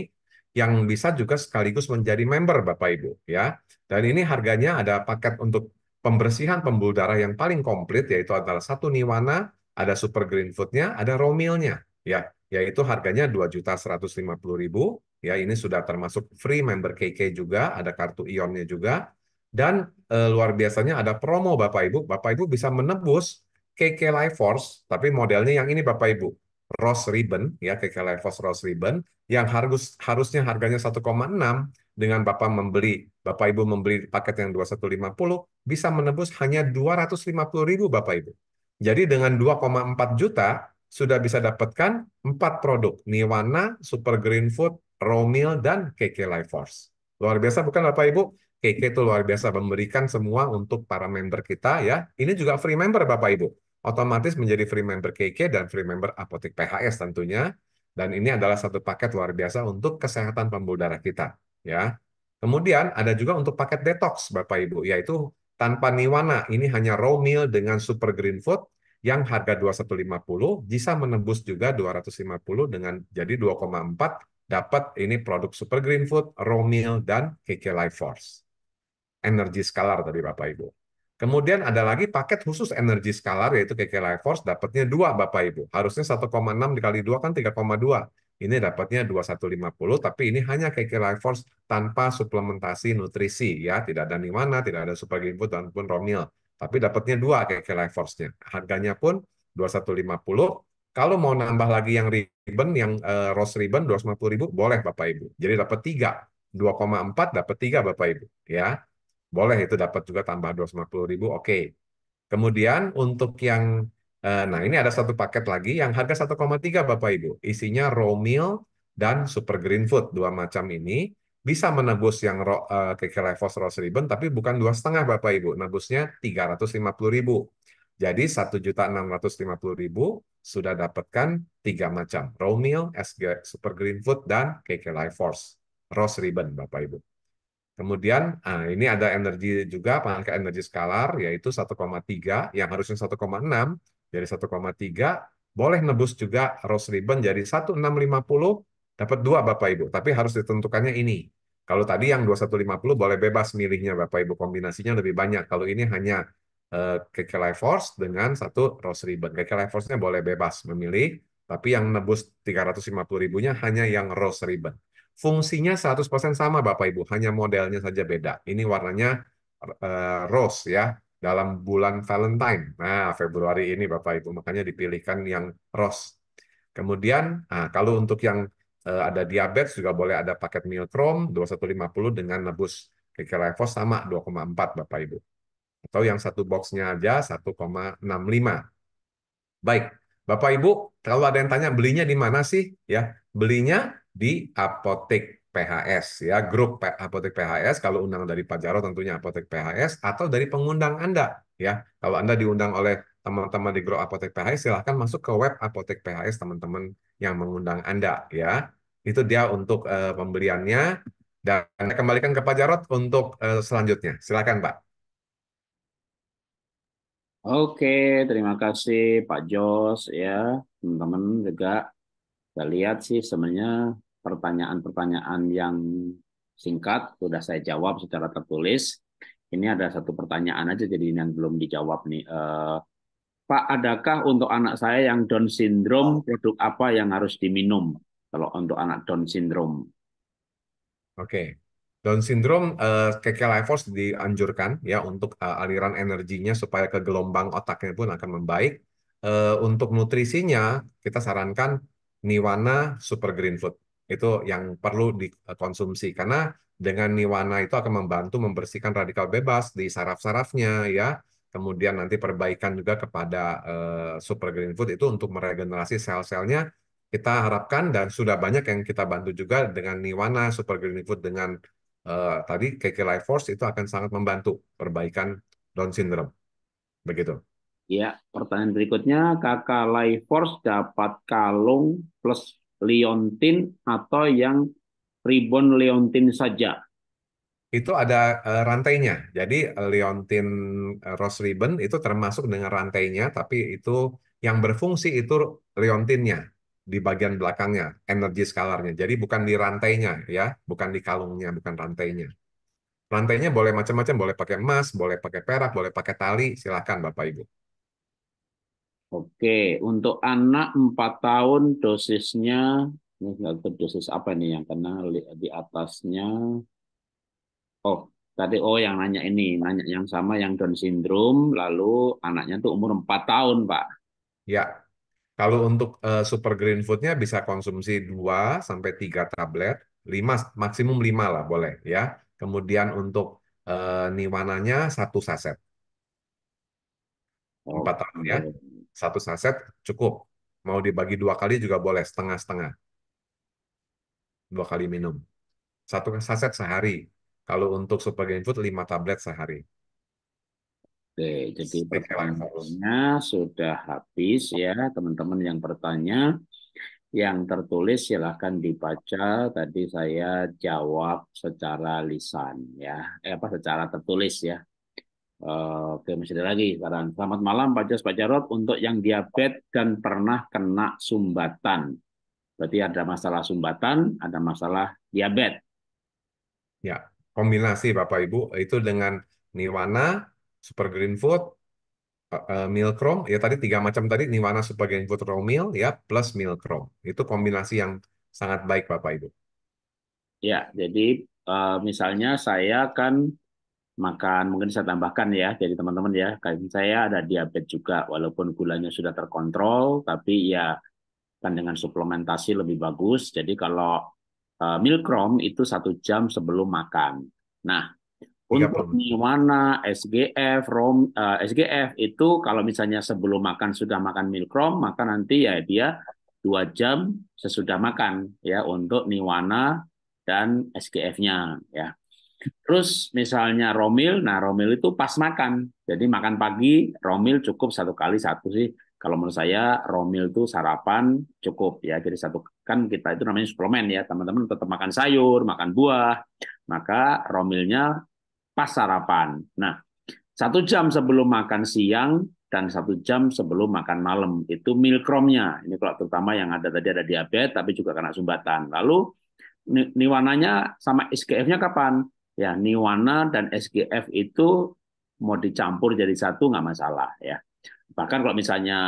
yang bisa juga sekaligus menjadi member Bapak Ibu ya. Dan ini harganya ada paket untuk pembersihan pembuluh darah yang paling komplit yaitu antara satu Niwana, ada Super Green Food-nya, ada Romilnya ya, yaitu harganya 2.150.000 ya ini sudah termasuk free member KK juga, ada kartu Ionnya juga. Dan eh, luar biasanya ada promo Bapak Ibu. Bapak Ibu bisa menebus KK Life Force, tapi modelnya yang ini Bapak Ibu. Rose Ribbon, ya KK Life Force Rose Ribbon, yang harus harusnya harganya 1,6 dengan Bapak membeli, Bapak Ibu membeli paket yang 2150, bisa menebus hanya 250 ribu Bapak Ibu. Jadi dengan 2,4 juta, sudah bisa dapatkan empat produk, Niwana, Super Green Food, Romil, dan KK Life Force. Luar biasa bukan Bapak Ibu? KK itu luar biasa memberikan semua untuk para member kita ya. Ini juga free member Bapak Ibu. Otomatis menjadi free member KK dan free member Apotek PHS tentunya. Dan ini adalah satu paket luar biasa untuk kesehatan pembuluh darah kita ya. Kemudian ada juga untuk paket detox Bapak Ibu yaitu tanpa niwana. Ini hanya raw meal dengan super green food yang harga 2150 bisa menembus juga 250 dengan jadi 2,4 dapat ini produk Super Green Food, Raw Meal, dan KK Life Force energi skalar tadi Bapak Ibu. Kemudian ada lagi paket khusus energi skalar yaitu KK Life Force dapatnya dua Bapak Ibu. Harusnya 1,6 dikali dua kan 3,2. Ini dapatnya 2150 tapi ini hanya KK Life Force tanpa suplementasi nutrisi ya, tidak ada mana tidak ada Super Input dan pun Romil. Tapi dapatnya dua KK Life Force-nya. Harganya pun 2150 kalau mau nambah lagi yang ribbon, yang uh, rose ribbon 250 ribu, boleh Bapak Ibu. Jadi dapat 3. 2,4 dapat tiga Bapak Ibu. ya. Boleh itu dapat juga tambah 250 ribu, oke. Okay. Kemudian untuk yang, eh, nah ini ada satu paket lagi yang harga 1,3 Bapak Ibu. Isinya raw meal dan super green food, dua macam ini. Bisa menebus yang uh, eh, keke Levos Rose Ribbon, tapi bukan dua setengah Bapak Ibu. Nebusnya 350 ribu. Jadi 1.650.000 sudah dapatkan tiga macam. Raw meal, SG Super Green Food, dan KK Life Force. Rose Ribbon, Bapak-Ibu. Kemudian nah ini ada energi juga pangkat energi skalar yaitu 1,3 yang harusnya 1,6 jadi 1,3 boleh nebus juga Rose Ribbon jadi 1650 dapat dua Bapak Ibu tapi harus ditentukannya ini. Kalau tadi yang 2150 boleh bebas milihnya Bapak Ibu kombinasinya lebih banyak. Kalau ini hanya eh, ke Life Force dengan satu Rose Ribbon. Life Force-nya boleh bebas memilih tapi yang nebus 350 ribunya hanya yang Rose Ribbon. Fungsinya 100% sama Bapak Ibu, hanya modelnya saja beda. Ini warnanya uh, rose ya, dalam bulan Valentine. Nah, Februari ini Bapak Ibu, makanya dipilihkan yang rose. Kemudian, nah, kalau untuk yang uh, ada diabetes juga boleh ada paket lima 2150 dengan nebus sama dua sama 2,4 Bapak Ibu. Atau yang satu boxnya aja 1,65. Baik, Bapak Ibu, kalau ada yang tanya belinya di mana sih? Ya, belinya di apotek PHS ya grup apotek PHS kalau undang dari Pak Jarod tentunya apotek PHS atau dari pengundang Anda ya kalau Anda diundang oleh teman-teman di grup apotek PHS silahkan masuk ke web apotek PHS teman-teman yang mengundang Anda ya itu dia untuk uh, eh, pembeliannya dan saya kembalikan ke Pak Jarod untuk uh, selanjutnya silakan Pak Oke, terima kasih Pak Jos ya, teman-teman juga. Kita lihat sih sebenarnya pertanyaan-pertanyaan yang singkat sudah saya jawab secara tertulis. Ini ada satu pertanyaan aja jadi ini yang belum dijawab nih. Uh, Pak, adakah untuk anak saya yang Down syndrome produk apa yang harus diminum kalau untuk anak Down syndrome? Oke. Okay. Down syndrome uh, eh, KK dianjurkan ya untuk uh, aliran energinya supaya ke gelombang otaknya pun akan membaik. Uh, untuk nutrisinya kita sarankan Niwana Super Green Food itu yang perlu dikonsumsi karena dengan niwana itu akan membantu membersihkan radikal bebas di saraf-sarafnya ya kemudian nanti perbaikan juga kepada uh, super green food itu untuk meregenerasi sel-selnya kita harapkan dan sudah banyak yang kita bantu juga dengan niwana super green food dengan uh, tadi KK Life Force itu akan sangat membantu perbaikan Down syndrome begitu. Ya, pertanyaan berikutnya, kakak Life Force dapat kalung plus leontin atau yang ribbon leontin saja. Itu ada eh, rantainya. Jadi eh, leontin eh, rose ribbon itu termasuk dengan rantainya, tapi itu yang berfungsi itu leontinnya di bagian belakangnya, energi skalarnya. Jadi bukan di rantainya ya, bukan di kalungnya, bukan rantainya. Rantainya boleh macam-macam, boleh pakai emas, boleh pakai perak, boleh pakai tali, silakan Bapak Ibu. Oke, untuk anak 4 tahun dosisnya ini nggak dosis apa nih yang kena di atasnya. Oh, tadi oh yang nanya ini, nanya yang sama yang Down syndrome lalu anaknya tuh umur 4 tahun, Pak. Ya. Kalau untuk uh, super green foodnya bisa konsumsi 2 sampai 3 tablet, 5 maksimum 5 lah boleh ya. Kemudian untuk uh, niwananya satu saset. 4 tahun ya satu saset cukup. Mau dibagi dua kali juga boleh, setengah-setengah. Dua kali minum. Satu saset sehari. Kalau untuk supergain food, lima tablet sehari. Oke, jadi pertanyaannya sudah habis ya teman-teman yang bertanya. Yang tertulis silahkan dibaca. Tadi saya jawab secara lisan ya, eh, apa secara tertulis ya. Eh, oke, masih ada lagi sekarang. Selamat malam Pak Jos, Pak Jarot. Untuk yang diabetes dan pernah kena sumbatan. Berarti ada masalah sumbatan, ada masalah diabetes. Ya, kombinasi Bapak Ibu itu dengan Niwana, Super Green Food, eh, eh, Milkrom, ya tadi tiga macam tadi Niwana Super Green Food Raw Meal ya plus Milkrom. Itu kombinasi yang sangat baik Bapak Ibu. Ya, jadi misalnya saya kan makan mungkin saya tambahkan ya jadi teman-teman ya kain saya ada diabetes juga walaupun gulanya sudah terkontrol tapi ya kan dengan suplementasi lebih bagus jadi kalau uh, eh, milkrom itu satu jam sebelum makan nah untuk Niwana, SGF, Rom, uh, eh, SGF itu kalau misalnya sebelum makan sudah makan milkrom, maka nanti ya dia dua jam sesudah makan ya untuk Niwana dan SGF-nya ya. Terus misalnya Romil, nah Romil itu pas makan. Jadi makan pagi Romil cukup satu kali satu sih. Kalau menurut saya Romil itu sarapan cukup ya. Jadi satu kan kita itu namanya suplemen ya. Teman-teman tetap makan sayur, makan buah. Maka Romilnya pas sarapan. Nah satu jam sebelum makan siang dan satu jam sebelum makan malam itu milkromnya. Ini kalau terutama yang ada tadi ada diabetes tapi juga kena sumbatan. Lalu niwananya sama SKF-nya kapan? Ya, niwana dan SGF itu mau dicampur jadi satu nggak masalah ya. Bahkan kalau misalnya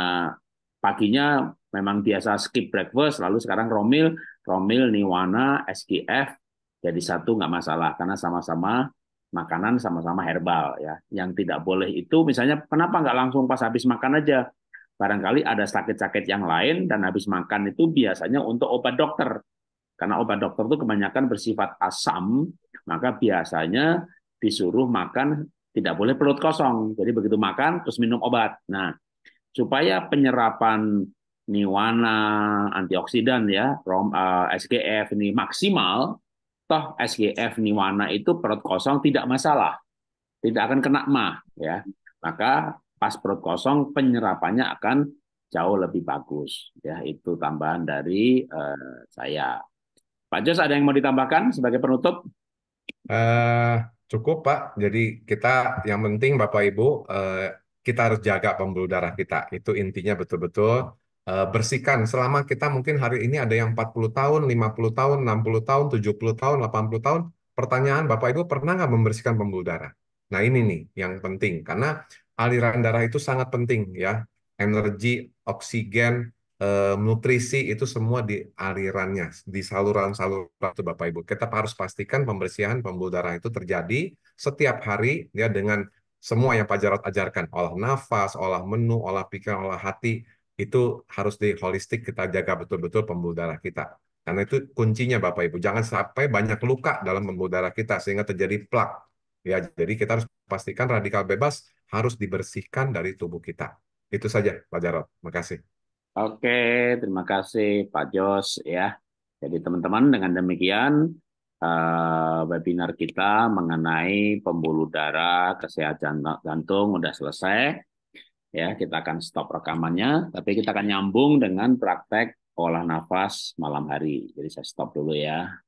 paginya memang biasa skip breakfast, lalu sekarang Romil, Romil, Niwana, SGF jadi satu nggak masalah karena sama-sama makanan sama-sama herbal ya. Yang tidak boleh itu misalnya kenapa nggak langsung pas habis makan aja? Barangkali ada sakit-sakit yang lain dan habis makan itu biasanya untuk obat dokter. Karena obat dokter itu kebanyakan bersifat asam maka biasanya disuruh makan tidak boleh perut kosong. Jadi begitu makan terus minum obat. Nah, supaya penyerapan niwana, antioksidan ya, rom, uh, eh, SGF ini maksimal, toh SGF niwana itu perut kosong tidak masalah. Tidak akan kena mah ya. Maka pas perut kosong penyerapannya akan jauh lebih bagus ya itu tambahan dari uh, saya Pak Jos ada yang mau ditambahkan sebagai penutup Uh, cukup Pak. Jadi kita yang penting Bapak Ibu uh, kita harus jaga pembuluh darah kita. Itu intinya betul-betul uh, bersihkan. Selama kita mungkin hari ini ada yang 40 tahun, 50 tahun, 60 tahun, 70 tahun, 80 tahun. Pertanyaan Bapak Ibu pernah nggak membersihkan pembuluh darah? Nah ini nih yang penting karena aliran darah itu sangat penting ya. Energi, oksigen, eh, nutrisi itu semua di alirannya, di saluran-saluran itu Bapak Ibu. Kita harus pastikan pembersihan pembuluh darah itu terjadi setiap hari ya dengan semua yang Pak jarod ajarkan, olah nafas, olah menu, olah pikiran, olah hati, itu harus di holistik kita jaga betul-betul pembuluh darah kita. Karena itu kuncinya Bapak Ibu. Jangan sampai banyak luka dalam pembuluh darah kita sehingga terjadi plak. Ya, jadi kita harus pastikan radikal bebas harus dibersihkan dari tubuh kita. Itu saja Pak Jarot. kasih. Oke, terima kasih Pak Jos ya. Jadi teman-teman dengan demikian eh, webinar kita mengenai pembuluh darah kesehatan jantung sudah selesai. Ya, kita akan stop rekamannya, tapi kita akan nyambung dengan praktek olah nafas malam hari. Jadi saya stop dulu ya.